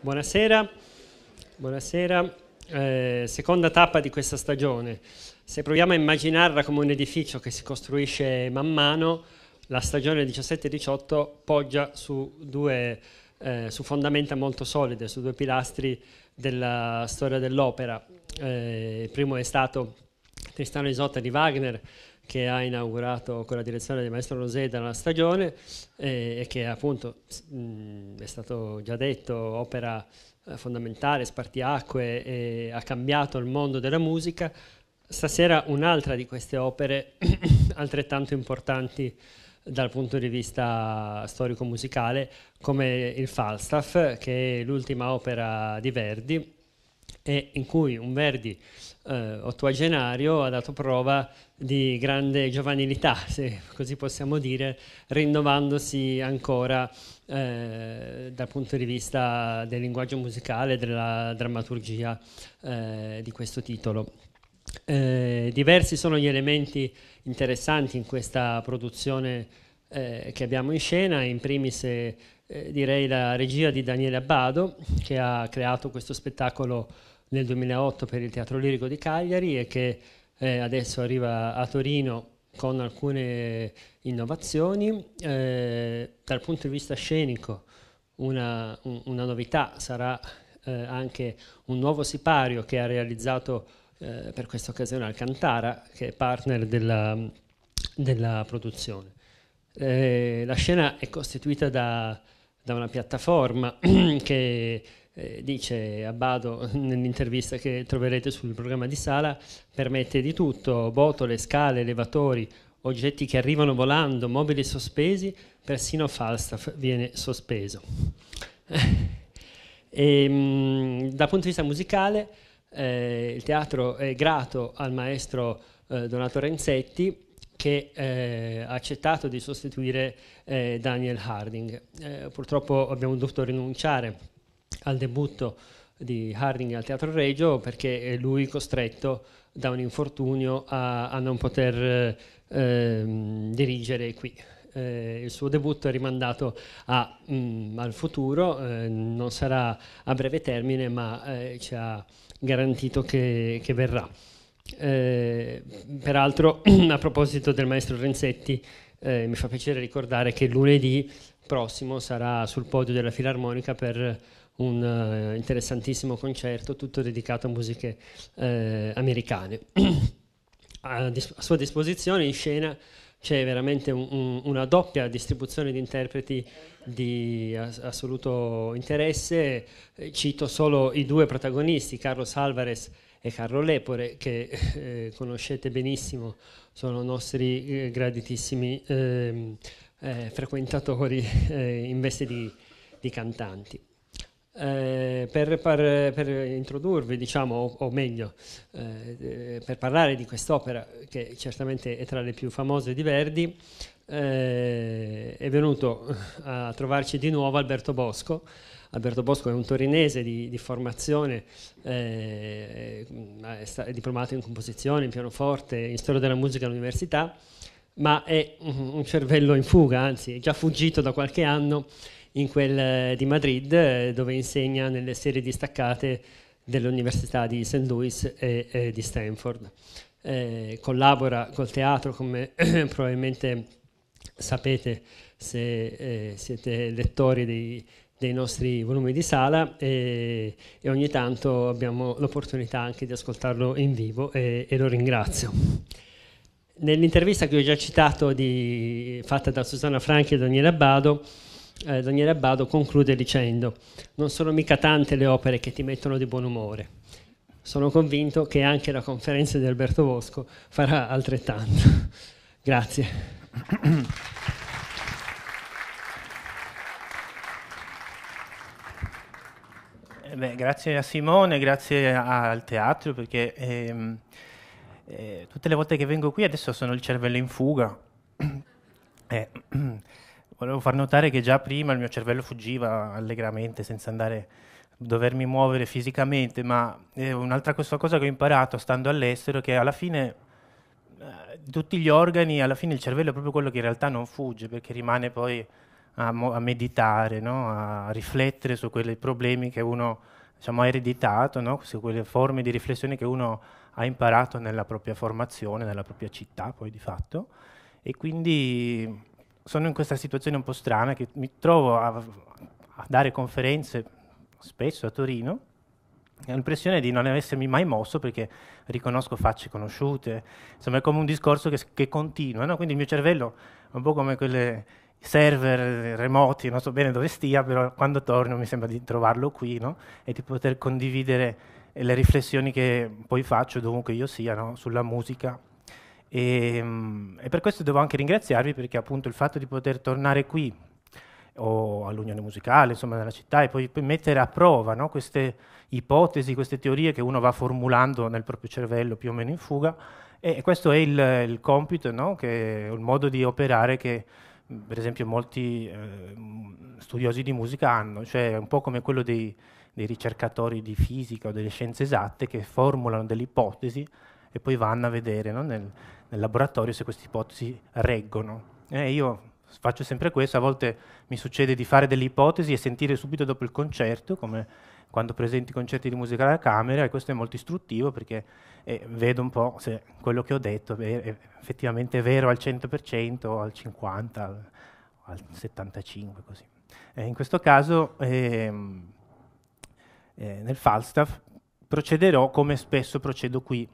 Buonasera, buonasera. Eh, seconda tappa di questa stagione. Se proviamo a immaginarla come un edificio che si costruisce man mano, la stagione 17-18 poggia su, due, eh, su fondamenta molto solide, su due pilastri della storia dell'opera. Eh, il primo è stato Tristano Isotta di Wagner, che ha inaugurato con la direzione del maestro Roseda la stagione eh, e che appunto mh, è stato già detto opera eh, fondamentale, spartiacque, e ha cambiato il mondo della musica. Stasera un'altra di queste opere altrettanto importanti dal punto di vista storico-musicale come il Falstaff, che è l'ultima opera di Verdi e in cui un Verdi eh, ottuagenario ha dato prova di grande giovanilità, se così possiamo dire, rinnovandosi ancora eh, dal punto di vista del linguaggio musicale, e della drammaturgia eh, di questo titolo. Eh, diversi sono gli elementi interessanti in questa produzione eh, che abbiamo in scena, in primis eh, direi la regia di Daniele Abbado che ha creato questo spettacolo nel 2008 per il Teatro Lirico di Cagliari e che eh, adesso arriva a Torino con alcune innovazioni. Eh, dal punto di vista scenico una, un, una novità sarà eh, anche un nuovo sipario che ha realizzato eh, per questa occasione Alcantara, che è partner della, della produzione. Eh, la scena è costituita da, da una piattaforma che eh, dice Abbado nell'intervista che troverete sul programma di Sala, permette di tutto, botole, scale, elevatori, oggetti che arrivano volando, mobili sospesi, persino Falstaff viene sospeso. e, ehm, mh, dal punto di vista musicale, eh, il teatro è grato al maestro eh, Donato Renzetti che eh, ha accettato di sostituire eh, Daniel Harding. Eh, purtroppo abbiamo dovuto rinunciare al debutto di Harding al Teatro Regio perché è lui costretto da un infortunio a, a non poter eh, dirigere qui. Eh, il suo debutto è rimandato a, mh, mm, al futuro, eh, non sarà a breve termine, ma eh, ci ha garantito che, che verrà. Eh, peraltro, a proposito del maestro Renzetti, eh, mi fa piacere ricordare che lunedì prossimo sarà sul podio della Filarmonica per un uh, interessantissimo concerto tutto dedicato a musiche eh, americane. a, dis- a, sua disposizione in scena c'è veramente un, un, una doppia distribuzione di interpreti di as- assoluto interesse. Cito solo i due protagonisti, Carlos Alvarez e Carlo Lepore, che eh, conoscete benissimo, sono nostri eh, graditissimi ehm, eh, frequentatori eh, in veste di, di cantanti. Eh, per, per, per, introdurvi, diciamo, o, o meglio, eh, per parlare di quest'opera che certamente è tra le più famose di Verdi, eh, è venuto a trovarci di nuovo Alberto Bosco. Alberto Bosco è un torinese di, di formazione, eh, è, sta, è diplomato in composizione, in pianoforte, in storia della musica all'università, ma è un cervello in fuga, anzi è già fuggito da qualche anno in quel eh, di Madrid eh, dove insegna nelle serie distaccate dell'Università di St. Louis e, e di Stanford. Eh, collabora col teatro come probabilmente sapete se eh, siete lettori dei, dei, nostri volumi di sala e, e ogni tanto abbiamo l'opportunità anche di ascoltarlo in vivo e, e lo ringrazio. Nell'intervista che ho già citato di, fatta da Susanna Franchi e Daniele Abbado, eh, Daniele Abbado conclude dicendo non sono mica tante le opere che ti mettono di buon umore. Sono convinto che anche la conferenza di Alberto Bosco farà altrettanto. Grazie. Eh, beh, grazie a Simone, grazie a, al teatro perché ehm, eh, tutte le volte che vengo qui adesso sono il cervello in fuga. Eh, volevo far notare che già prima il mio cervello fuggiva allegramente senza andare dovermi muovere fisicamente, ma eh, un'altra cosa che ho imparato stando all'estero è che alla fine eh, tutti gli organi, alla fine il cervello è proprio quello che in realtà non fugge, perché rimane poi a, mo- a meditare, no? a riflettere su quei problemi che uno diciamo, ha ereditato, no? su quelle forme di riflessione che uno ha imparato nella propria formazione, nella propria città poi di fatto. E quindi sono in questa situazione un po' strana che mi trovo a, a dare conferenze spesso a Torino e ho l'impressione di non essermi mai mosso perché riconosco facce conosciute, insomma è come un discorso che, che continua, no? quindi il mio cervello è un po' come quelle server remoti, non so bene dove stia, però quando torno mi sembra di trovarlo qui no? e di poter condividere le riflessioni che poi faccio dovunque io sia no? sulla musica e, ehm, e, per questo devo anche ringraziarvi perché appunto il fatto di poter tornare qui o all'Unione Musicale, insomma nella città, e poi mettere a prova no, queste ipotesi, queste teorie che uno va formulando nel proprio cervello più o meno in fuga, e questo è il, il compito, no, che, il modo di operare che per esempio molti eh, studiosi di musica hanno, cioè un po' come quello dei, dei ricercatori di fisica o delle scienze esatte che formulano delle ipotesi e poi vanno a vedere no, nel, nel laboratorio se queste ipotesi reggono. E io faccio sempre questo, a volte mi succede di fare delle ipotesi e sentire subito dopo il concerto, come quando presenti concerti di musica alla camera, e questo è molto istruttivo perché eh, vedo un po' se quello che ho detto è effettivamente vero al 100%, o al 50%, al 75%, così. Eh, in questo caso ehm, eh, nel Falstaff procederò come spesso procedo qui,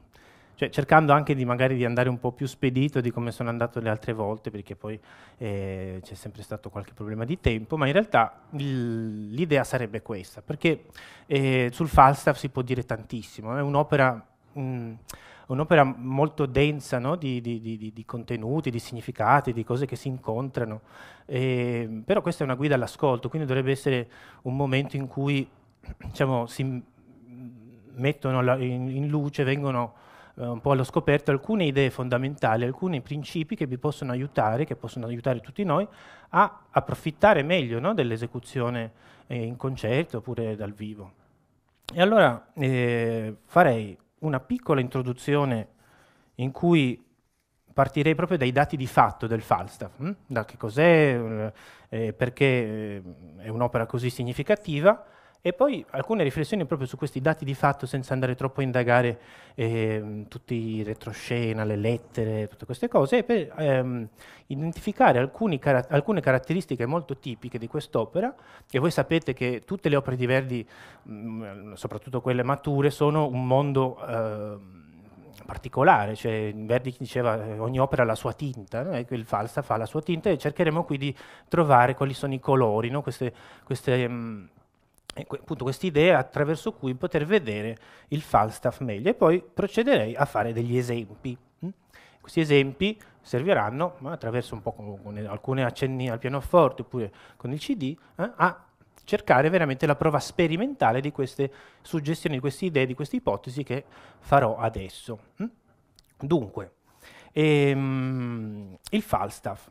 cioè cercando anche di magari di andare un po' più spedito di come sono andato le altre volte, perché poi eh, c'è sempre stato qualche problema di tempo, ma in realtà l'idea sarebbe questa, perché eh, sul Falstaff si può dire tantissimo, è un'opera... Mh, mm, un'opera molto densa no? di, di, di, di, contenuti, di significati, di cose che si incontrano, eh, però questa è una guida all'ascolto, quindi dovrebbe essere un momento in cui diciamo, si mettono in luce, vengono eh, un po' allo scoperto alcune idee fondamentali, alcuni principi che vi possono aiutare, che possono aiutare tutti noi a approfittare meglio no, dell'esecuzione eh, in concerto oppure dal vivo. E allora eh, farei una piccola introduzione in cui partirei proprio dai dati di fatto del Falstaff, hm? da che cos'è, eh, eh, perché è un'opera così significativa, e poi alcune riflessioni proprio su questi dati di fatto senza andare troppo a indagare eh, tutti i retroscena, le lettere, tutte queste cose, per ehm, identificare car- alcune caratteristiche molto tipiche di quest'opera, e voi sapete che tutte le opere di Verdi, mh, mm, soprattutto quelle mature, sono un mondo... Eh, particolare, cioè Verdi diceva eh, ogni opera ha la sua tinta, no? il falsa fa la sua tinta e cercheremo qui di trovare quali sono i colori, no? queste, queste mh, ehm, appunto questa idea attraverso cui poter vedere il Falstaff meglio e poi procederei a fare degli esempi. Mm? Questi esempi serviranno, eh, attraverso un po' con, alcune accenni al pianoforte oppure con il CD, eh, a cercare veramente la prova sperimentale di queste suggestioni, di queste idee, di queste ipotesi che farò adesso. Mm? Dunque, ehm, il Falstaff.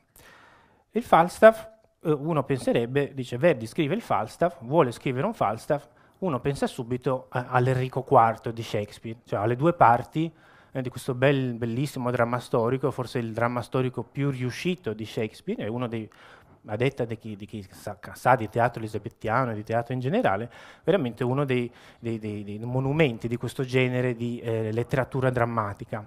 Il Falstaff eh, uno penserebbe, dice Verdi scrive il Falstaff, vuole scrivere un Falstaff, uno pensa subito eh, all'Enrico IV di Shakespeare, cioè alle due parti eh, di questo bel, bellissimo dramma storico, forse il dramma storico più riuscito di Shakespeare, è uno dei, a detta di chi, di chi sa, sa, di teatro elisabettiano e di teatro in generale, veramente uno dei, dei, dei monumenti di questo genere di eh, letteratura drammatica.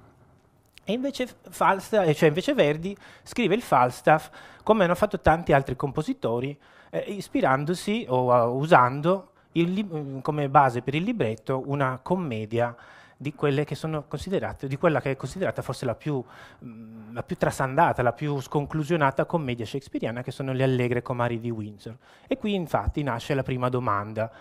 E invece, Falstaff, cioè invece Verdi scrive il Falstaff come hanno fatto tanti altri compositori, eh, ispirandosi o uh, usando lib- mm, come base per il libretto una commedia di, di quella che è considerata forse la più, mh, mm, la più, trasandata, la più sconclusionata commedia shakespeariana, che sono le Allegre Comari di Windsor. E qui infatti nasce la prima domanda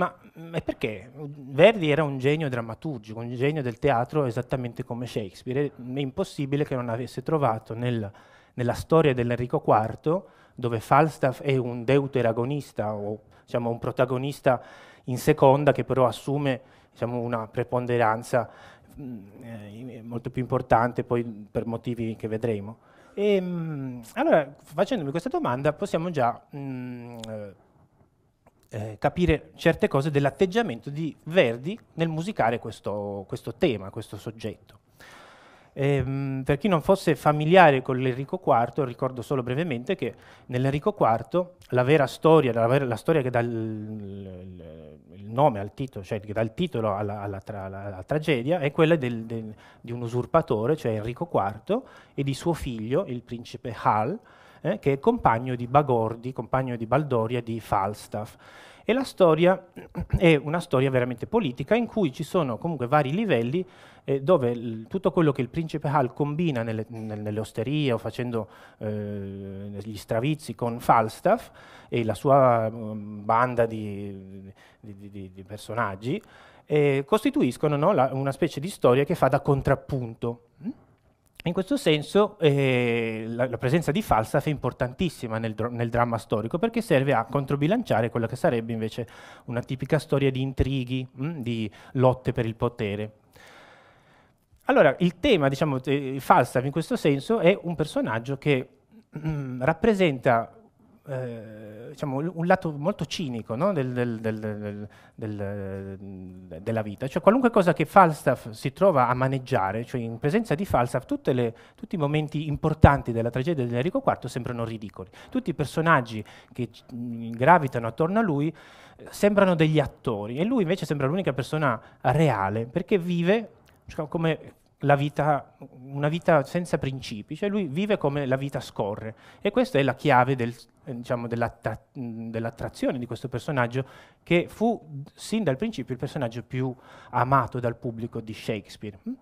ma mm, perché? Verdi era un genio drammaturgico, un genio del teatro esattamente come Shakespeare. È impossibile che non avesse trovato nel, nella storia dell'Enrico IV, dove Falstaff è un deuteragonista o diciamo, un protagonista in seconda che però assume diciamo, una preponderanza mh, mm, eh, molto più importante poi per motivi che vedremo. E, ehm, mh, allora, facendomi questa domanda, possiamo già mh, mm, eh, eh, capire certe cose dell'atteggiamento di Verdi nel musicare questo, questo tema, questo soggetto. Ehm, per chi non fosse familiare con l'Enrico IV, ricordo solo brevemente che nell'Enrico IV la vera storia, la, vera, la storia che dà il, il, nome al titolo, cioè che dà il titolo alla, alla, tra, alla tragedia, è quella del, del, di un usurpatore, cioè Enrico IV, e di suo figlio, il principe Hal, eh, che è compagno di Bagordi, compagno di Baldoria di Falstaff. E la storia è una storia veramente politica in cui ci sono comunque vari livelli eh, dove il, tutto quello che il principe Hal combina nelle, nelle osterie o facendo eh, gli stravizi con Falstaff e la sua um, banda di, di, di, di personaggi eh, costituiscono no, la, una specie di storia che fa da contrappunto. Mm? In questo senso eh, la, la, presenza di Falstaff è importantissima nel, nel, dramma storico perché serve a controbilanciare quella che sarebbe invece una tipica storia di intrighi, mh, mm, di lotte per il potere. Allora, il tema, diciamo, eh, Falstaff in questo senso è un personaggio che mh, mm, rappresenta eh, diciamo, un lato molto cinico no? del, del, del, eh, della vita. Cioè, qualunque cosa che Falstaff si trova a maneggiare, cioè in presenza di Falstaff, le, tutti i momenti importanti della tragedia di Enrico IV sembrano ridicoli. Tutti i personaggi che gravitano attorno a lui eh, sembrano degli attori e lui invece sembra l'unica persona reale perché vive cioè, come vita, una vita senza principi, cioè lui vive come la vita scorre e questa è la chiave del, eh, diciamo, dell'attra- dell'attrazione di questo personaggio che fu sin dal principio il personaggio più amato dal pubblico di Shakespeare. Hm?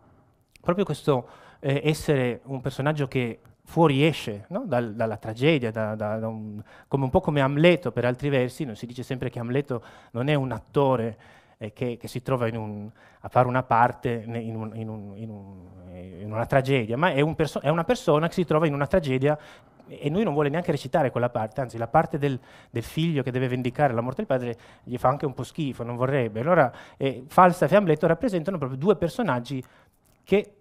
Proprio questo eh, essere un personaggio che fuoriesce no? Dal, dalla tragedia, da, da, da un, come un po' come Amleto per altri versi, non si dice sempre che Amleto non è un attore eh, che, che, si trova un, a fare una parte in, un, in, un, in, eh, in una tragedia, ma è, perso- è, una persona che si trova in una tragedia e lui non vuole neanche recitare quella parte, anzi la parte del, del figlio che deve vendicare la morte del padre gli fa anche un po' schifo, non vorrebbe. Allora eh, Falstaff e Amleto rappresentano proprio due personaggi che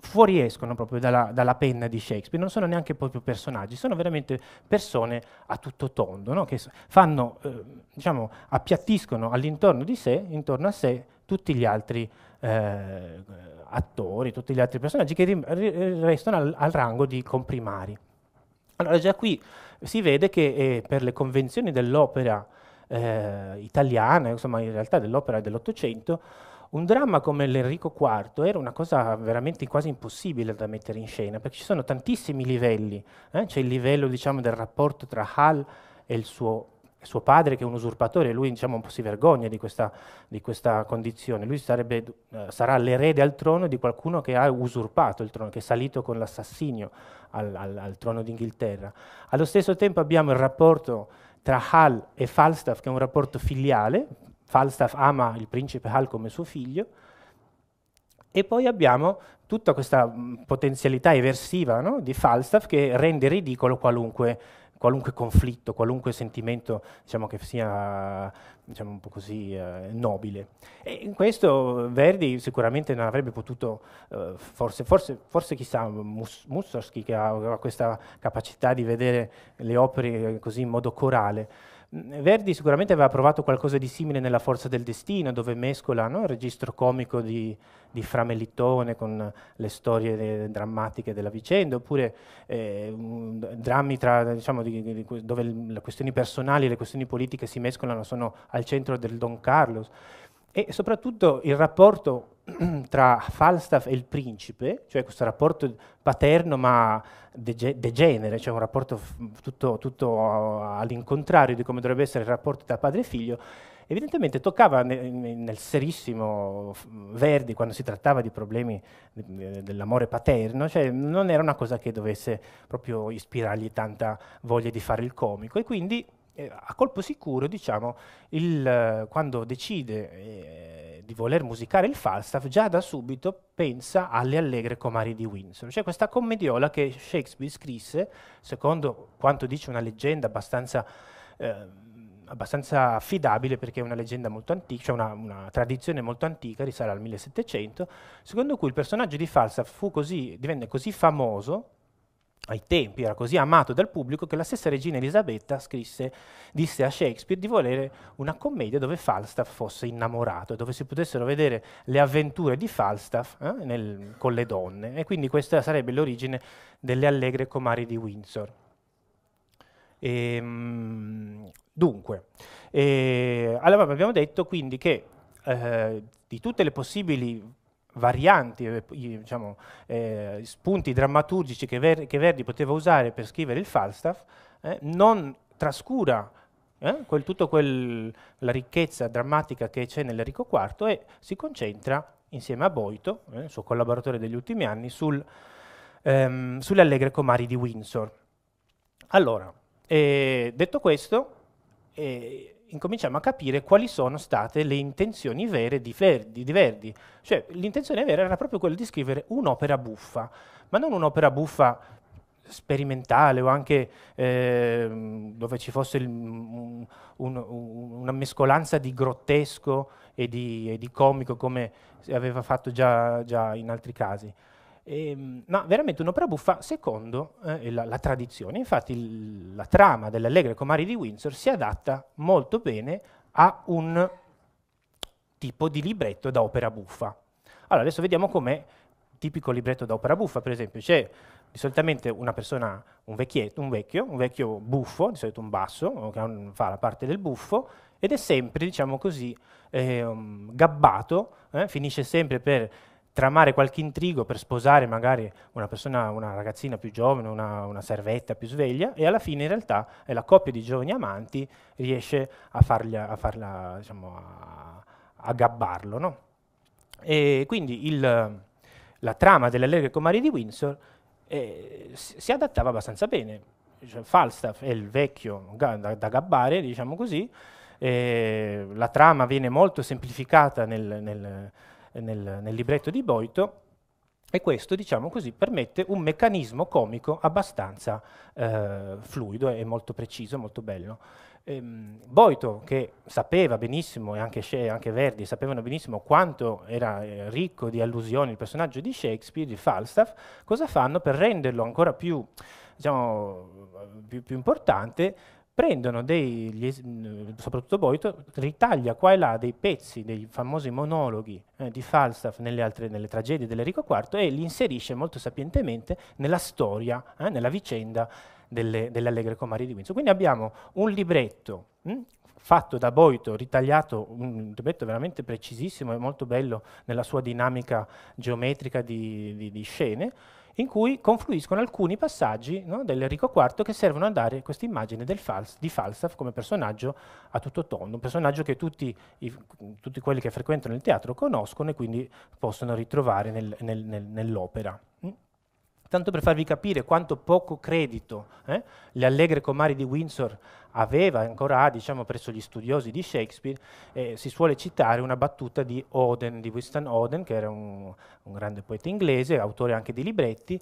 fuoriescono proprio dalla, dalla, penna di Shakespeare, non sono neanche proprio personaggi, sono veramente persone a tutto tondo, no? che fanno, eh, diciamo, appiattiscono all'intorno di sé, intorno a sé, tutti gli altri eh, attori, tutti gli altri personaggi che restano al, al rango di comprimari. Allora già qui si vede che eh, per le convenzioni dell'opera eh, italiana, insomma in realtà dell'opera dell'Ottocento, un dramma come l'Enrico IV era una cosa veramente quasi impossibile da mettere in scena, perché ci sono tantissimi livelli. Eh? C'è il livello diciamo, del rapporto tra Hall e il suo suo padre che è un usurpatore, e lui diciamo, un po' si vergogna di questa, di questa condizione, lui sarebbe, eh, sarà l'erede al trono di qualcuno che ha usurpato il trono, che è salito con l'assassinio al, al, al trono d'Inghilterra. Allo stesso tempo abbiamo il rapporto tra Hall e Falstaff, che è un rapporto filiale, Falstaff ama il principe Hal come suo figlio, e poi abbiamo tutta questa mm, potenzialità eversiva no? di Falstaff che rende ridicolo qualunque, qualunque conflitto, qualunque sentimento diciamo, che sia diciamo, un po' così eh, nobile. E in questo Verdi sicuramente non avrebbe potuto, eh, forse, forse, forse, chissà, Mus- Mussorgsky che ha, ha questa capacità di vedere le opere eh, così in modo corale, Verdi sicuramente aveva provato qualcosa di simile nella Forza del Destino, dove mescola no, il registro comico di, di Framelittone con le storie eh, drammatiche della vicenda, oppure eh, drammi tra, diciamo, di, di, dove le questioni personali e le questioni politiche si mescolano, sono al centro del Don Carlos e soprattutto il rapporto tra Falstaff e il principe, cioè questo rapporto paterno ma degenere, cioè un rapporto tutto, tutto all'incontrario di come dovrebbe essere il rapporto tra padre e figlio, evidentemente toccava nel, serissimo Verdi quando si trattava di problemi dell'amore paterno, cioè non era una cosa che dovesse proprio ispirargli tanta voglia di fare il comico e quindi eh, a colpo sicuro, diciamo, il, quando decide eh, di voler musicare il Falstaff, già da subito pensa alle allegre comari di Windsor. Cioè questa commediola che Shakespeare scrisse, secondo quanto dice una leggenda abbastanza... Eh, abbastanza affidabile perché è una leggenda molto antica, cioè una, una, tradizione molto antica, risale al 1700, secondo cui il personaggio di Falstaff fu così, divenne così famoso ai tempi era così amato dal pubblico che la stessa regina Elisabetta scrisse, disse a Shakespeare di volere una commedia dove Falstaff fosse innamorato, dove si potessero vedere le avventure di Falstaff eh, nel, con le donne. E quindi questa sarebbe l'origine delle allegre comari di Windsor. E, ehm, dunque, e, eh, allora abbiamo detto quindi che eh, di tutte le possibili varianti, eh, diciamo, eh, spunti drammaturgici che, Ver che, Verdi poteva usare per scrivere il Falstaff, eh, non trascura eh, quel, tutta la ricchezza drammatica che c'è nell'Erico IV e si concentra insieme a Boito, il eh, suo collaboratore degli ultimi anni, sul, ehm, sulle allegre comari di Windsor. Allora, eh, detto questo, incominciamo a capire quali sono state le intenzioni vere di Verdi. Di Verdi. Cioè, l'intenzione vera era proprio quella di scrivere un'opera buffa, ma non un'opera buffa sperimentale o anche eh, dove ci fosse il, mm, un, un, una mescolanza di grottesco e di, e di, comico come aveva fatto già, già in altri casi. Ehm, no, veramente un'opera buffa secondo eh, la, la, tradizione. Infatti il, la trama dell'Allegre Comari di Windsor si adatta molto bene a un tipo di libretto da opera buffa. Allora, adesso vediamo com'è tipico libretto da opera buffa, per esempio, c'è di solitamente una persona, un, un vecchio, un vecchio buffo, di solito un basso, che un, fa la parte del buffo, ed è sempre, diciamo così, eh, gabbato, eh, finisce sempre per tramare qualche intrigo per sposare magari una persona, una ragazzina più giovane, una, una, servetta più sveglia e alla fine in realtà è la coppia di giovani amanti riesce a, farla, a, farla, diciamo, a, a gabbarlo. No? E quindi il, la trama delle allegre comari di Windsor eh, si adattava abbastanza bene. Cioè, Falstaff è il vecchio da, da gabbare, diciamo così, eh, la trama viene molto semplificata nel, nel eh, nel, nel libretto di Boito, e questo, diciamo così, permette un meccanismo comico abbastanza eh, fluido e molto preciso, molto bello. Ehm, Boito, che sapeva benissimo, e anche, She, anche Verdi sapevano benissimo quanto era eh, ricco di allusioni il personaggio di Shakespeare, di Falstaff, cosa fanno per renderlo ancora più, diciamo, più, più importante? prendono dei, mm, soprattutto Boito, ritaglia qua e là dei pezzi dei famosi monologhi eh, di Falstaff nelle, altre, nelle tragedie dell'Erico IV e li inserisce molto sapientemente nella storia, eh, nella vicenda delle, Allegre Comari di Windsor. Quindi abbiamo un libretto mh, mm, fatto da Boito, ritagliato, un libretto veramente precisissimo e molto bello nella sua dinamica geometrica di, di, di scene, in cui confluiscono alcuni passaggi no, dell'Enrico IV che servono a dare questa immagine Fals, di Falstaff come personaggio a tutto tondo, un personaggio che tutti, i, tutti, quelli che frequentano il teatro conoscono e quindi possono ritrovare nel, nel, nel, nell'opera. Mm? Tanto per farvi capire quanto poco credito eh, le allegre comari di Windsor aveva ancora ha, diciamo, presso gli studiosi di Shakespeare, eh, si suole citare una battuta di Oden, di Winston Oden, che era un, un grande poeta inglese, autore anche di libretti,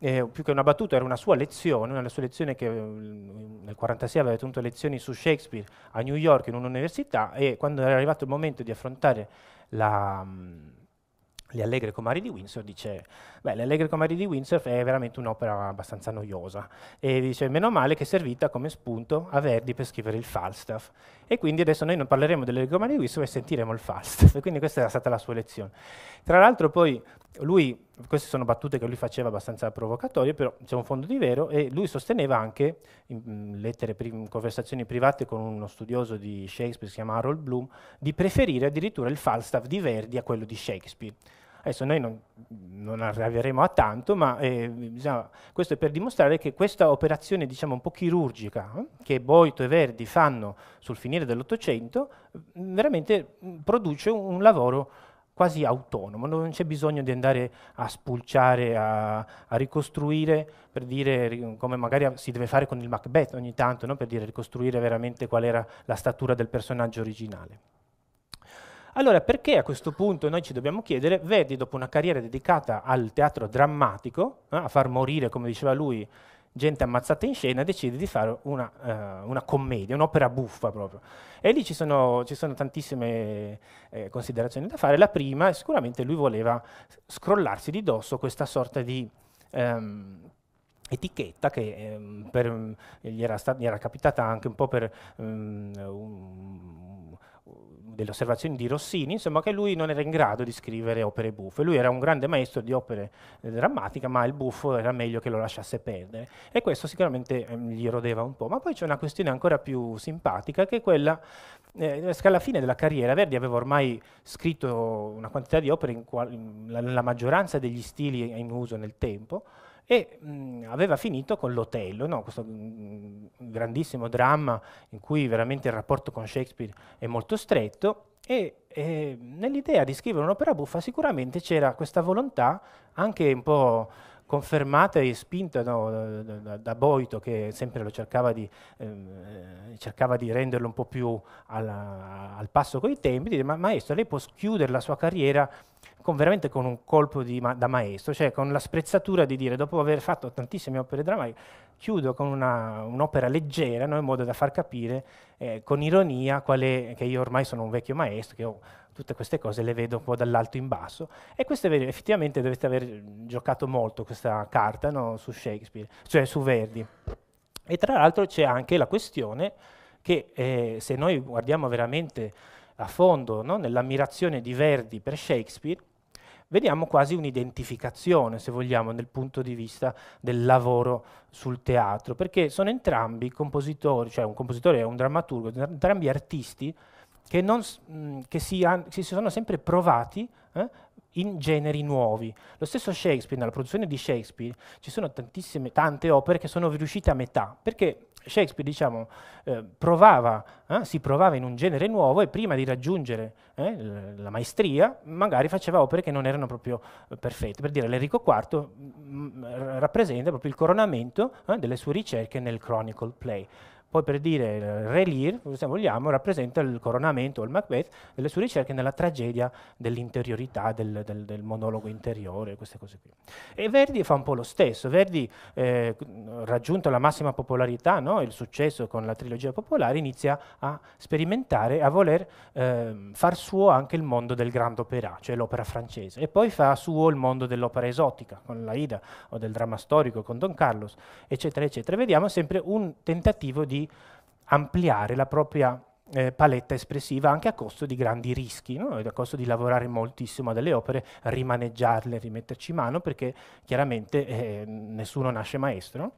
eh, più che una battuta, era una sua lezione, una sua lezione che mm, nel 1946 aveva tenuto lezioni su Shakespeare a New York in un'università e quando era arrivato il momento di affrontare la, mm, le allegre comari di Windsor dice beh, le Allegre Comari di Windsor è veramente un'opera abbastanza noiosa. E dice, meno male che è servita come spunto a Verdi per scrivere il Falstaff. E quindi adesso noi non parleremo delle Allegre Comari di Windsor e sentiremo il Falstaff. E quindi questa era stata la sua lezione. Tra l'altro poi lui, queste sono battute che lui faceva abbastanza provocatorie, però c'è un fondo di vero, e lui sosteneva anche, in mm, lettere, in conversazioni private con uno studioso di Shakespeare, si chiama Harold Bloom, di preferire addirittura il Falstaff di Verdi a quello di Shakespeare. Adesso noi non, non arriveremo a tanto, ma eh, bisogna, questo è per dimostrare che questa operazione diciamo, un po' chirurgica eh, che Boito e Verdi fanno sul finire dell'Ottocento mm, veramente mm, produce un lavoro quasi autonomo, non c'è bisogno di andare a spulciare, a, a, ricostruire, per dire come magari si deve fare con il Macbeth ogni tanto, no? per dire ricostruire veramente qual era la statura del personaggio originale. Allora perché a questo punto noi ci dobbiamo chiedere, Verdi dopo una carriera dedicata al teatro drammatico, eh, a far morire, come diceva lui, gente ammazzata in scena, decide di fare una, uh, una commedia, un'opera buffa proprio. E lì ci sono, ci sono tantissime eh, considerazioni da fare. La prima è sicuramente lui voleva scrollarsi di dosso questa sorta di... Um, etichetta che ehm, per, gli, era sta- gli, era capitata anche un po' per um, delle osservazioni di Rossini, insomma, che lui non era in grado di scrivere opere buffe. Lui era un grande maestro di opere eh, drammatiche, ma il buffo era meglio che lo lasciasse perdere. E questo sicuramente eh, gli rodeva un po'. Ma poi c'è una questione ancora più simpatica, che è quella eh, alla fine della carriera Verdi aveva ormai scritto una quantità di opere in, in la, la maggioranza degli stili in uso nel tempo, e mh, mm, aveva finito con l'Otello, no? questo mh, mm, grandissimo dramma in cui veramente il rapporto con Shakespeare è molto stretto e eh, nell'idea di scrivere un'opera buffa sicuramente c'era questa volontà anche un po' confermata e spinta no, da, da, Boito che sempre lo cercava di, ehm, eh, cercava di renderlo un po' più alla, al passo coi tempi, dice ma maestro lei può chiudere la sua carriera con, veramente con un colpo di, ma, da maestro, cioè con la sprezzatura di dire dopo aver fatto tantissime opere drammatiche chiudo con una, un'opera leggera no, in modo da far capire eh, con ironia quale, che io ormai sono un vecchio maestro, che ho tutte queste cose le vedo un po' dall'alto in basso e questo è vero, effettivamente dovete aver giocato molto questa carta no? su Shakespeare, cioè su Verdi. E tra l'altro c'è anche la questione che eh, se noi guardiamo veramente a fondo no? nell'ammirazione di Verdi per Shakespeare, vediamo quasi un'identificazione, se vogliamo, nel punto di vista del lavoro sul teatro, perché sono entrambi compositori, cioè un compositore e un drammaturgo, entrambi artisti che, non, mm, che si, han, si, sono sempre provati eh, in generi nuovi. Lo stesso Shakespeare, nella produzione di Shakespeare, ci sono tante opere che sono riuscite a metà, perché Shakespeare diciamo, eh, provava, eh, si provava in un genere nuovo e prima di raggiungere eh, la maestria magari faceva opere che non erano proprio eh, perfette. Per dire, l'Enrico IV mh, mm, mm, rappresenta proprio il coronamento eh, delle sue ricerche nel Chronicle Play. Poi per dire il se vogliamo, rappresenta il coronamento, il Macbeth, delle sue ricerche nella tragedia dell'interiorità, del, del, del, monologo interiore, queste cose qui. E Verdi fa un po' lo stesso. Verdi, eh, raggiunto la massima popolarità, no? il successo con la trilogia popolare, inizia a sperimentare, a voler eh, far suo anche il mondo del grande opera, cioè l'opera francese. E poi fa suo il mondo dell'opera esotica, con l'Aida, o del dramma storico, con Don Carlos, eccetera, eccetera. Vediamo sempre un tentativo di di ampliare la propria eh, paletta espressiva anche a costo di grandi rischi, no? a costo di lavorare moltissimo a delle opere, rimaneggiarle, rimetterci mano, perché chiaramente eh, nessuno nasce maestro.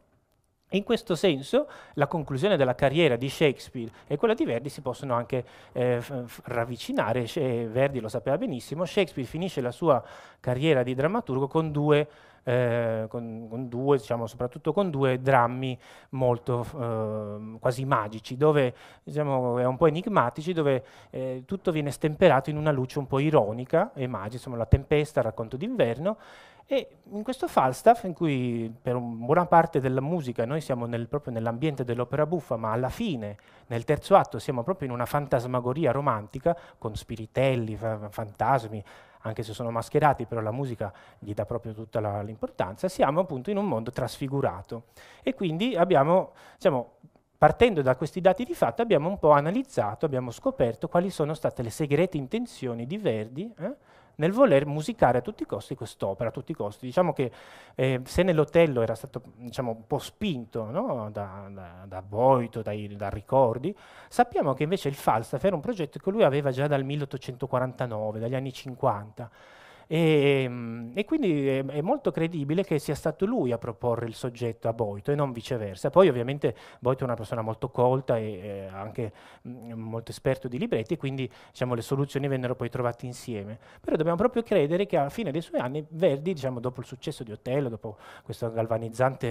In questo senso la conclusione della carriera di Shakespeare e quella di Verdi si possono anche eh, ravvicinare, Verdi lo sapeva benissimo, Shakespeare finisce la sua carriera di drammaturgo con due eh, con, con, due, diciamo, soprattutto con due drammi molto eh, quasi magici, dove diciamo, è un po' enigmatici, dove eh, tutto viene stemperato in una luce un po' ironica e magica, insomma la tempesta, il racconto d'inverno, e in questo Falstaff, in cui per buona parte della musica noi siamo nel, proprio nell'ambiente dell'opera buffa, ma alla fine, nel terzo atto, siamo proprio in una fantasmagoria romantica, con spiritelli, fa fantasmi, anche se sono mascherati, però la musica gli dà proprio tutta la, l'importanza, siamo appunto in un mondo trasfigurato. E quindi abbiamo, diciamo, partendo da questi dati di fatto, abbiamo un po' analizzato, abbiamo scoperto quali sono state le segrete intenzioni di Verdi eh, nel voler musicare a tutti i costi quest'opera, a tutti i costi. Diciamo che eh, se nell'Otello era stato diciamo, un po' spinto no? da, da, da, Boito, dai, da ricordi, sappiamo che invece il Falstaff era un progetto che lui aveva già dal 1849, dagli anni 50 e, ehm, e quindi è, è, molto credibile che sia stato lui a proporre il soggetto a Boito e non viceversa. Poi ovviamente Boito è una persona molto colta e eh, anche mh, mm, molto esperto di libretti, quindi diciamo, le soluzioni vennero poi trovate insieme. Però dobbiamo proprio credere che alla fine dei suoi anni Verdi, diciamo, dopo il successo di Otello, dopo questo galvanizzante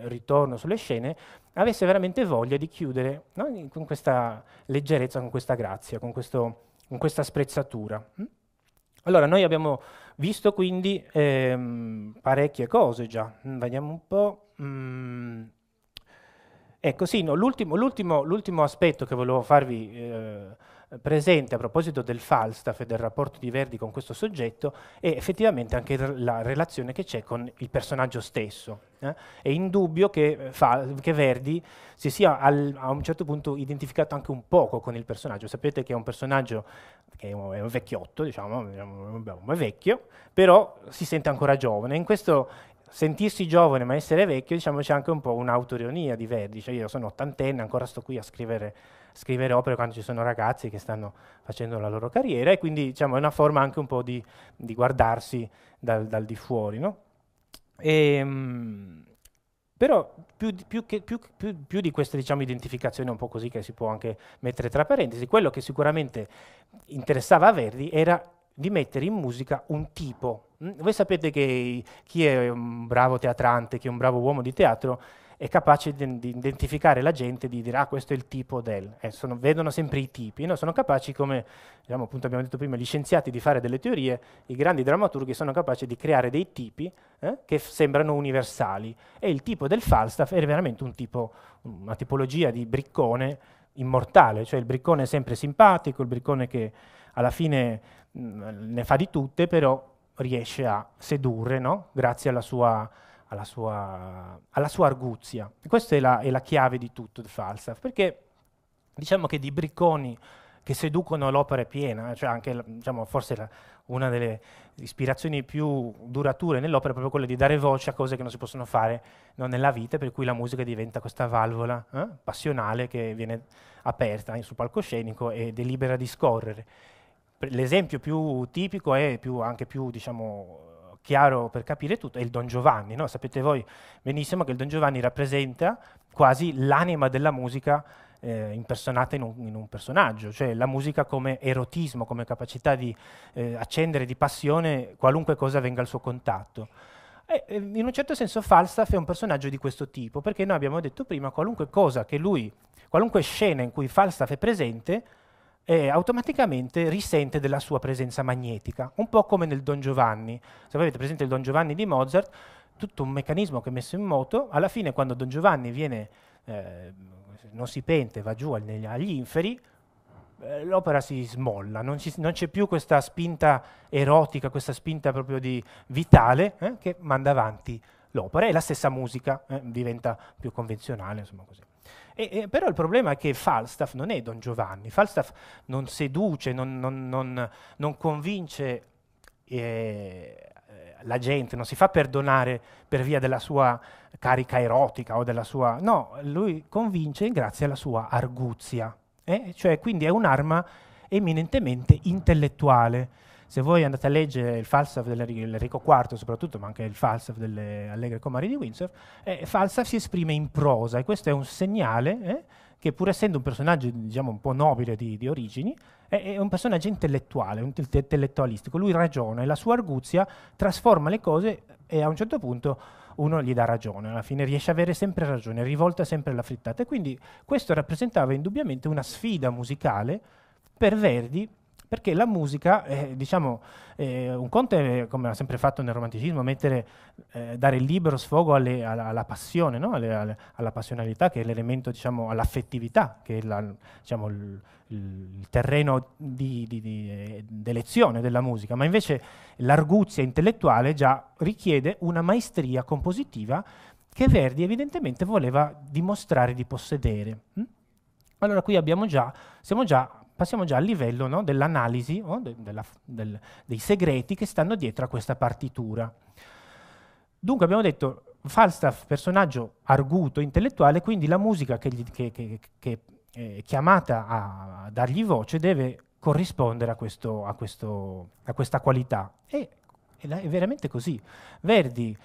eh, ritorno sulle scene, avesse veramente voglia di chiudere no? con questa leggerezza, con questa grazia, con, questo, con questa sprezzatura. Hm? Allora, noi abbiamo visto quindi ehm, parecchie cose già, mm, vediamo un po'. Mm. Ecco, sì, no, l'ultimo, aspetto che volevo farvi eh, presente a proposito del Falstaff e del rapporto di Verdi con questo soggetto è effettivamente anche la relazione che c'è con il personaggio stesso. Eh? È indubbio che, eh, fa, che Verdi si sia al, a un certo punto identificato anche un poco con il personaggio. Sapete che è un personaggio che è un, è un vecchiotto, diciamo, è vecchio, però si sente ancora giovane. In questo sentirsi giovane ma essere vecchio, diciamo, c'è anche un po' un'autorionia di Verdi. Cioè io sono ottantenne, ancora sto qui a scrivere scrivere opere quando ci sono ragazzi che stanno facendo la loro carriera e quindi diciamo, è una forma anche un po' di, di guardarsi dal, dal, di fuori. No? E, ehm, però più, più, che, più, più, di questa diciamo, identificazione un po' così che si può anche mettere tra parentesi, quello che sicuramente interessava a Verdi era di mettere in musica un tipo. Voi sapete che chi è un bravo teatrante, chi è un bravo uomo di teatro, è capace di, di, identificare la gente, di dire ah questo è il tipo del, eh, sono, vedono sempre i tipi, no? sono capaci come diciamo, abbiamo detto prima gli scienziati di fare delle teorie, i grandi drammaturghi sono capaci di creare dei tipi eh, che f- sembrano universali e il tipo del Falstaff è veramente un tipo, una tipologia di briccone immortale, cioè il briccone è sempre simpatico, il briccone che alla fine mh, mm, ne fa di tutte però riesce a sedurre no? grazie alla sua alla sua, alla sua arguzia. E questa è la, è la, chiave di tutto il Falstaff, perché diciamo che di bricconi che seducono l'opera piena, eh, cioè anche diciamo, forse la, una delle ispirazioni più durature nell'opera è proprio quella di dare voce a cose che non si possono fare no, nella vita, per cui la musica diventa questa valvola eh, passionale che viene aperta sul palcoscenico ed è libera di scorrere. L'esempio più tipico e anche più diciamo, chiaro per capire tutto, è il Don Giovanni. No? Sapete voi benissimo che il Don Giovanni rappresenta quasi l'anima della musica eh, impersonata in un, in un, personaggio, cioè la musica come erotismo, come capacità di eh, accendere di passione qualunque cosa venga al suo contatto. E, in un certo senso Falstaff è un personaggio di questo tipo, perché noi abbiamo detto prima qualunque cosa che lui, qualunque scena in cui Falstaff è presente, eh, automaticamente risente della sua presenza magnetica, un po' come nel Don Giovanni. Se voi avete presente il Don Giovanni di Mozart, tutto un meccanismo che è messo in moto, alla fine quando Don Giovanni viene, eh, non si pente, va giù agli, agli inferi, eh, l'opera si smolla, non, ci, non, c'è più questa spinta erotica, questa spinta proprio di vitale eh, che manda avanti l'opera e la stessa musica eh, diventa più convenzionale, insomma così. E, e, però il problema è che Falstaff non è Don Giovanni, Falstaff non seduce, non, non, non, non convince eh, eh, la gente, non si fa perdonare per via della sua carica erotica o della sua... No, lui convince grazie alla sua arguzia, eh? cioè quindi è un'arma eminentemente intellettuale. Se voi andate a leggere il Falstaff dell'Enrico IV, soprattutto, ma anche il Falstaff delle Allegre Comari di Windsor, eh, Falstaff si esprime in prosa e questo è un segnale eh, che pur essendo un personaggio diciamo, un po' nobile di, di origini, è, è, un personaggio intellettuale, un intellettualistico. Lui ragiona e la sua arguzia trasforma le cose e a un certo punto uno gli dà ragione, alla fine riesce a avere sempre ragione, rivolta sempre la frittata. E quindi questo rappresentava indubbiamente una sfida musicale per Verdi perché la musica, eh, diciamo, eh, un conto è come ha sempre fatto nel romanticismo, mettere, eh, dare libero sfogo alle, alla, alla, passione, no? alle, alle, alla passionalità che è l'elemento, diciamo, all'affettività, che è la, diciamo, il, il, terreno di, di, di, eh, d'elezione della musica, ma invece l'arguzia intellettuale già richiede una maestria compositiva che Verdi evidentemente voleva dimostrare di possedere. Hm? Allora qui abbiamo già, siamo già passiamo già al livello no, dell'analisi oh, de, della, del, dei segreti che stanno dietro a questa partitura. Dunque abbiamo detto Falstaff, personaggio arguto, intellettuale, quindi la musica che, gli, che, che, che eh, chiamata a, a dargli voce deve corrispondere a, questo, a, questo, a questa qualità. E, è veramente così. Verdi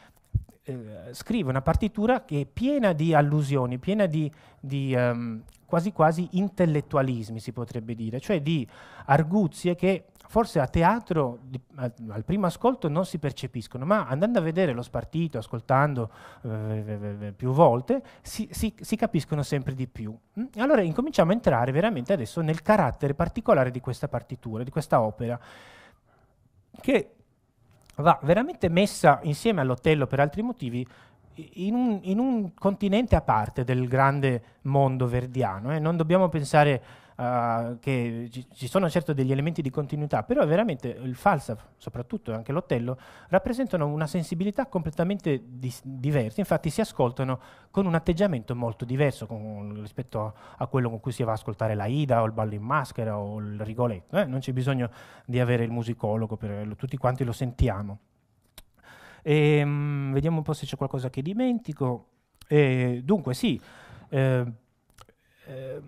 eh, scrive una partitura che è piena di allusioni, piena di, di um, quasi quasi intellettualismi, si potrebbe dire, cioè di arguzie che forse a teatro di, a, al primo ascolto non si percepiscono, ma andando a vedere lo spartito, ascoltando eh, più volte, si, si, si, capiscono sempre di più. Mm? Allora incominciamo a entrare veramente adesso nel carattere particolare di questa partitura, di questa opera, che va veramente messa insieme all'Otello per altri motivi in un, in un, continente a parte del grande mondo verdiano. Eh? Non dobbiamo pensare uh, che ci, ci, sono certo degli elementi di continuità, però veramente il Falstaff, soprattutto anche l'Otello, rappresentano una sensibilità completamente di, diversa, infatti si ascoltano con un atteggiamento molto diverso con, rispetto a, a, quello con cui si va a ascoltare la Ida o il ballo in maschera o il Rigoletto, eh? non c'è bisogno di avere il musicologo, per, tutti quanti lo sentiamo. E, ehm, mh, vediamo un po' se c'è qualcosa che dimentico. E, eh, dunque sì, eh, eh,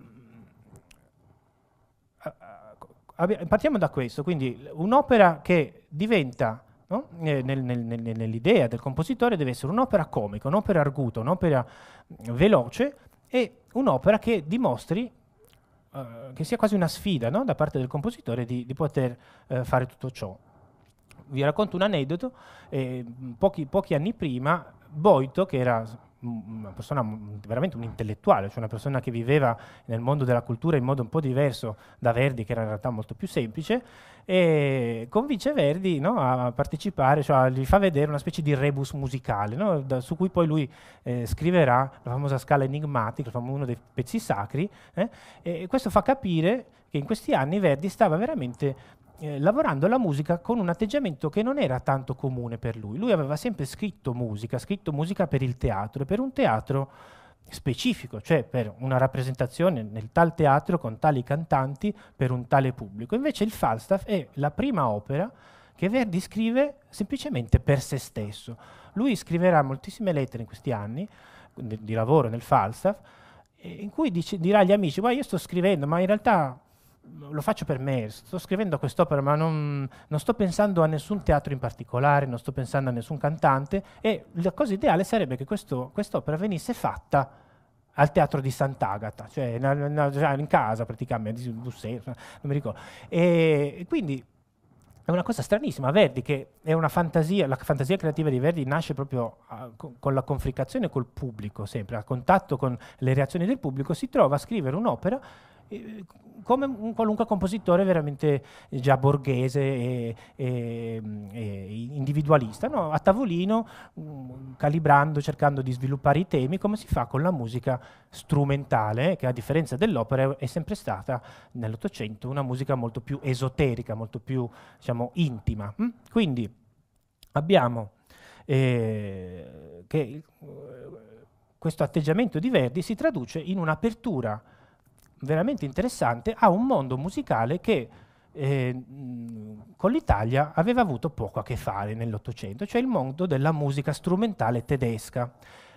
partiamo da questo, quindi un'opera che diventa, no? Eh, nel, nel, nel, nell'idea del compositore, deve essere un'opera comica, un'opera arguta, un'opera mm, veloce e un'opera che dimostri Uh, che sia quasi una sfida no? da parte del compositore di, di poter uh, fare tutto ciò. Vi racconto un aneddoto, eh, pochi, pochi, anni prima Boito, che era una persona veramente un intellettuale, cioè una persona che viveva nel mondo della cultura in modo un po' diverso da Verdi, che era in realtà molto più semplice, e convince Verdi no, a partecipare, cioè gli fa vedere una specie di rebus musicale, no, da, su cui poi lui eh, scriverà la famosa scala enigmatica, uno dei pezzi sacri, eh, e questo fa capire che in questi anni Verdi stava veramente eh, lavorando alla musica con un atteggiamento che non era tanto comune per lui. Lui aveva sempre scritto musica, scritto musica per il teatro e per un teatro specifico, cioè per una rappresentazione nel tal teatro con tali cantanti per un tale pubblico. Invece il Falstaff è la prima opera che Verdi scrive semplicemente per se stesso. Lui scriverà moltissime lettere in questi anni di lavoro nel Falstaff eh, in cui dice, dirà agli amici, guarda io sto scrivendo, ma in realtà lo faccio per me, sto scrivendo quest'opera, ma non, non, sto pensando a nessun teatro in particolare, non sto pensando a nessun cantante, e la cosa ideale sarebbe che questo, quest'opera venisse fatta al teatro di Sant'Agata, cioè in, casa praticamente, in Busseto, non mi ricordo. E quindi è una cosa stranissima. Verdi, che è una fantasia, la fantasia creativa di Verdi nasce proprio a, ah, con la conflicazione col pubblico, sempre a contatto con le reazioni del pubblico, si trova a scrivere un'opera eh, come un qualunque compositore veramente già borghese e, e, e individualista, no? a tavolino, mm, calibrando, cercando di sviluppare i temi, come si fa con la musica strumentale, che a differenza dell'opera è sempre stata nell'Ottocento una musica molto più esoterica, molto più diciamo, intima. Mm? Quindi abbiamo eh, che questo atteggiamento di Verdi si traduce in un'apertura veramente interessante a un mondo musicale che eh, con l'Italia aveva avuto poco a che fare nell'Ottocento, cioè il mondo della musica strumentale tedesca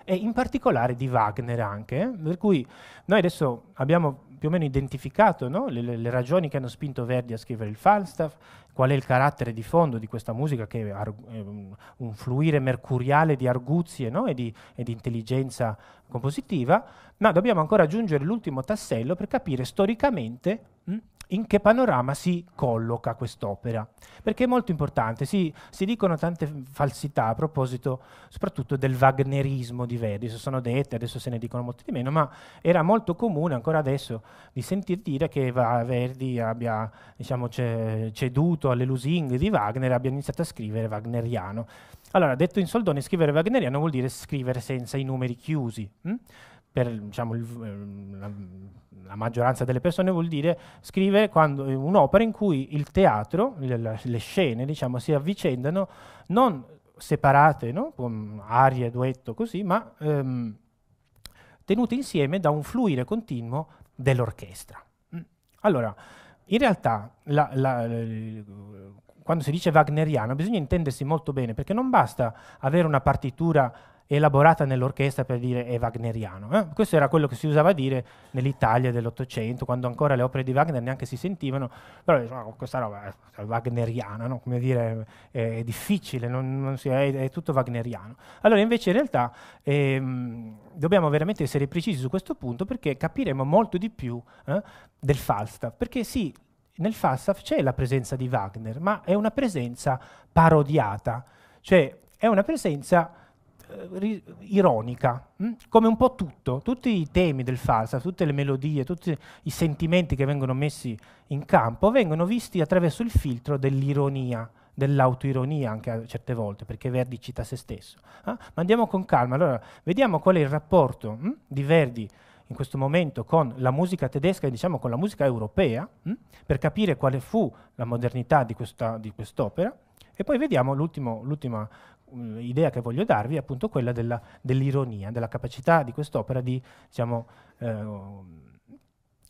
e in particolare di Wagner anche, eh. per cui noi adesso abbiamo più o meno identificato no? le, le, ragioni che hanno spinto Verdi a scrivere il Falstaff, qual è il carattere di fondo di questa musica che è un fluire mercuriale di arguzie no? e, di, e, di, intelligenza compositiva, ma dobbiamo ancora aggiungere l'ultimo tassello per capire storicamente mh, hm, in che panorama si colloca quest'opera, perché è molto importante, si, si, dicono tante falsità a proposito soprattutto del wagnerismo di Verdi, se sono dette, adesso se ne dicono molto di meno, ma era molto comune ancora adesso di sentir dire che Verdi abbia diciamo, ceduto appunto alle lusinghe di Wagner abbiano iniziato a scrivere wagneriano. Allora, detto in soldoni, scrivere wagneriano vuol dire scrivere senza i numeri chiusi. Hm? Per diciamo, il, ehm, la, la, maggioranza delle persone vuol dire scrivere quando, eh, un'opera in cui il teatro, le, le scene, diciamo, si avvicendano non separate, no? con aria, duetto, così, ma ehm, tenute insieme da un fluire continuo dell'orchestra. Hm? Allora, in realtà la, la, quando si dice wagneriano bisogna intendersi molto bene perché non basta avere una partitura elaborata nell'orchestra per dire è wagneriano. Eh? Questo era quello che si usava a dire nell'Italia dell'Ottocento, quando ancora le opere di Wagner neanche si sentivano, però diciamo, questa roba è wagneriana, no? come dire, è, è difficile, non, non si, è, è, tutto wagneriano. Allora invece in realtà ehm, dobbiamo veramente essere precisi su questo punto perché capiremo molto di più eh, del Falstaff, perché sì, nel Falstaff c'è la presenza di Wagner, ma è una presenza parodiata, cioè è una presenza eh, ironica, mm? come un po' tutto, tutti i temi del falsa, tutte le melodie, tutti i sentimenti che vengono messi in campo vengono visti attraverso il filtro dell'ironia, dell'autoironia anche a certe volte, perché Verdi cita se stesso. Eh? Ma andiamo con calma, allora vediamo qual è il rapporto mh, mm, di Verdi in questo momento con la musica tedesca e diciamo con la musica europea, mh, mm? per capire quale fu la modernità di, questa, di quest'opera, e poi vediamo l'ultima eh, idea che voglio darvi è appunto quella della, dell'ironia, della capacità di quest'opera di diciamo, eh,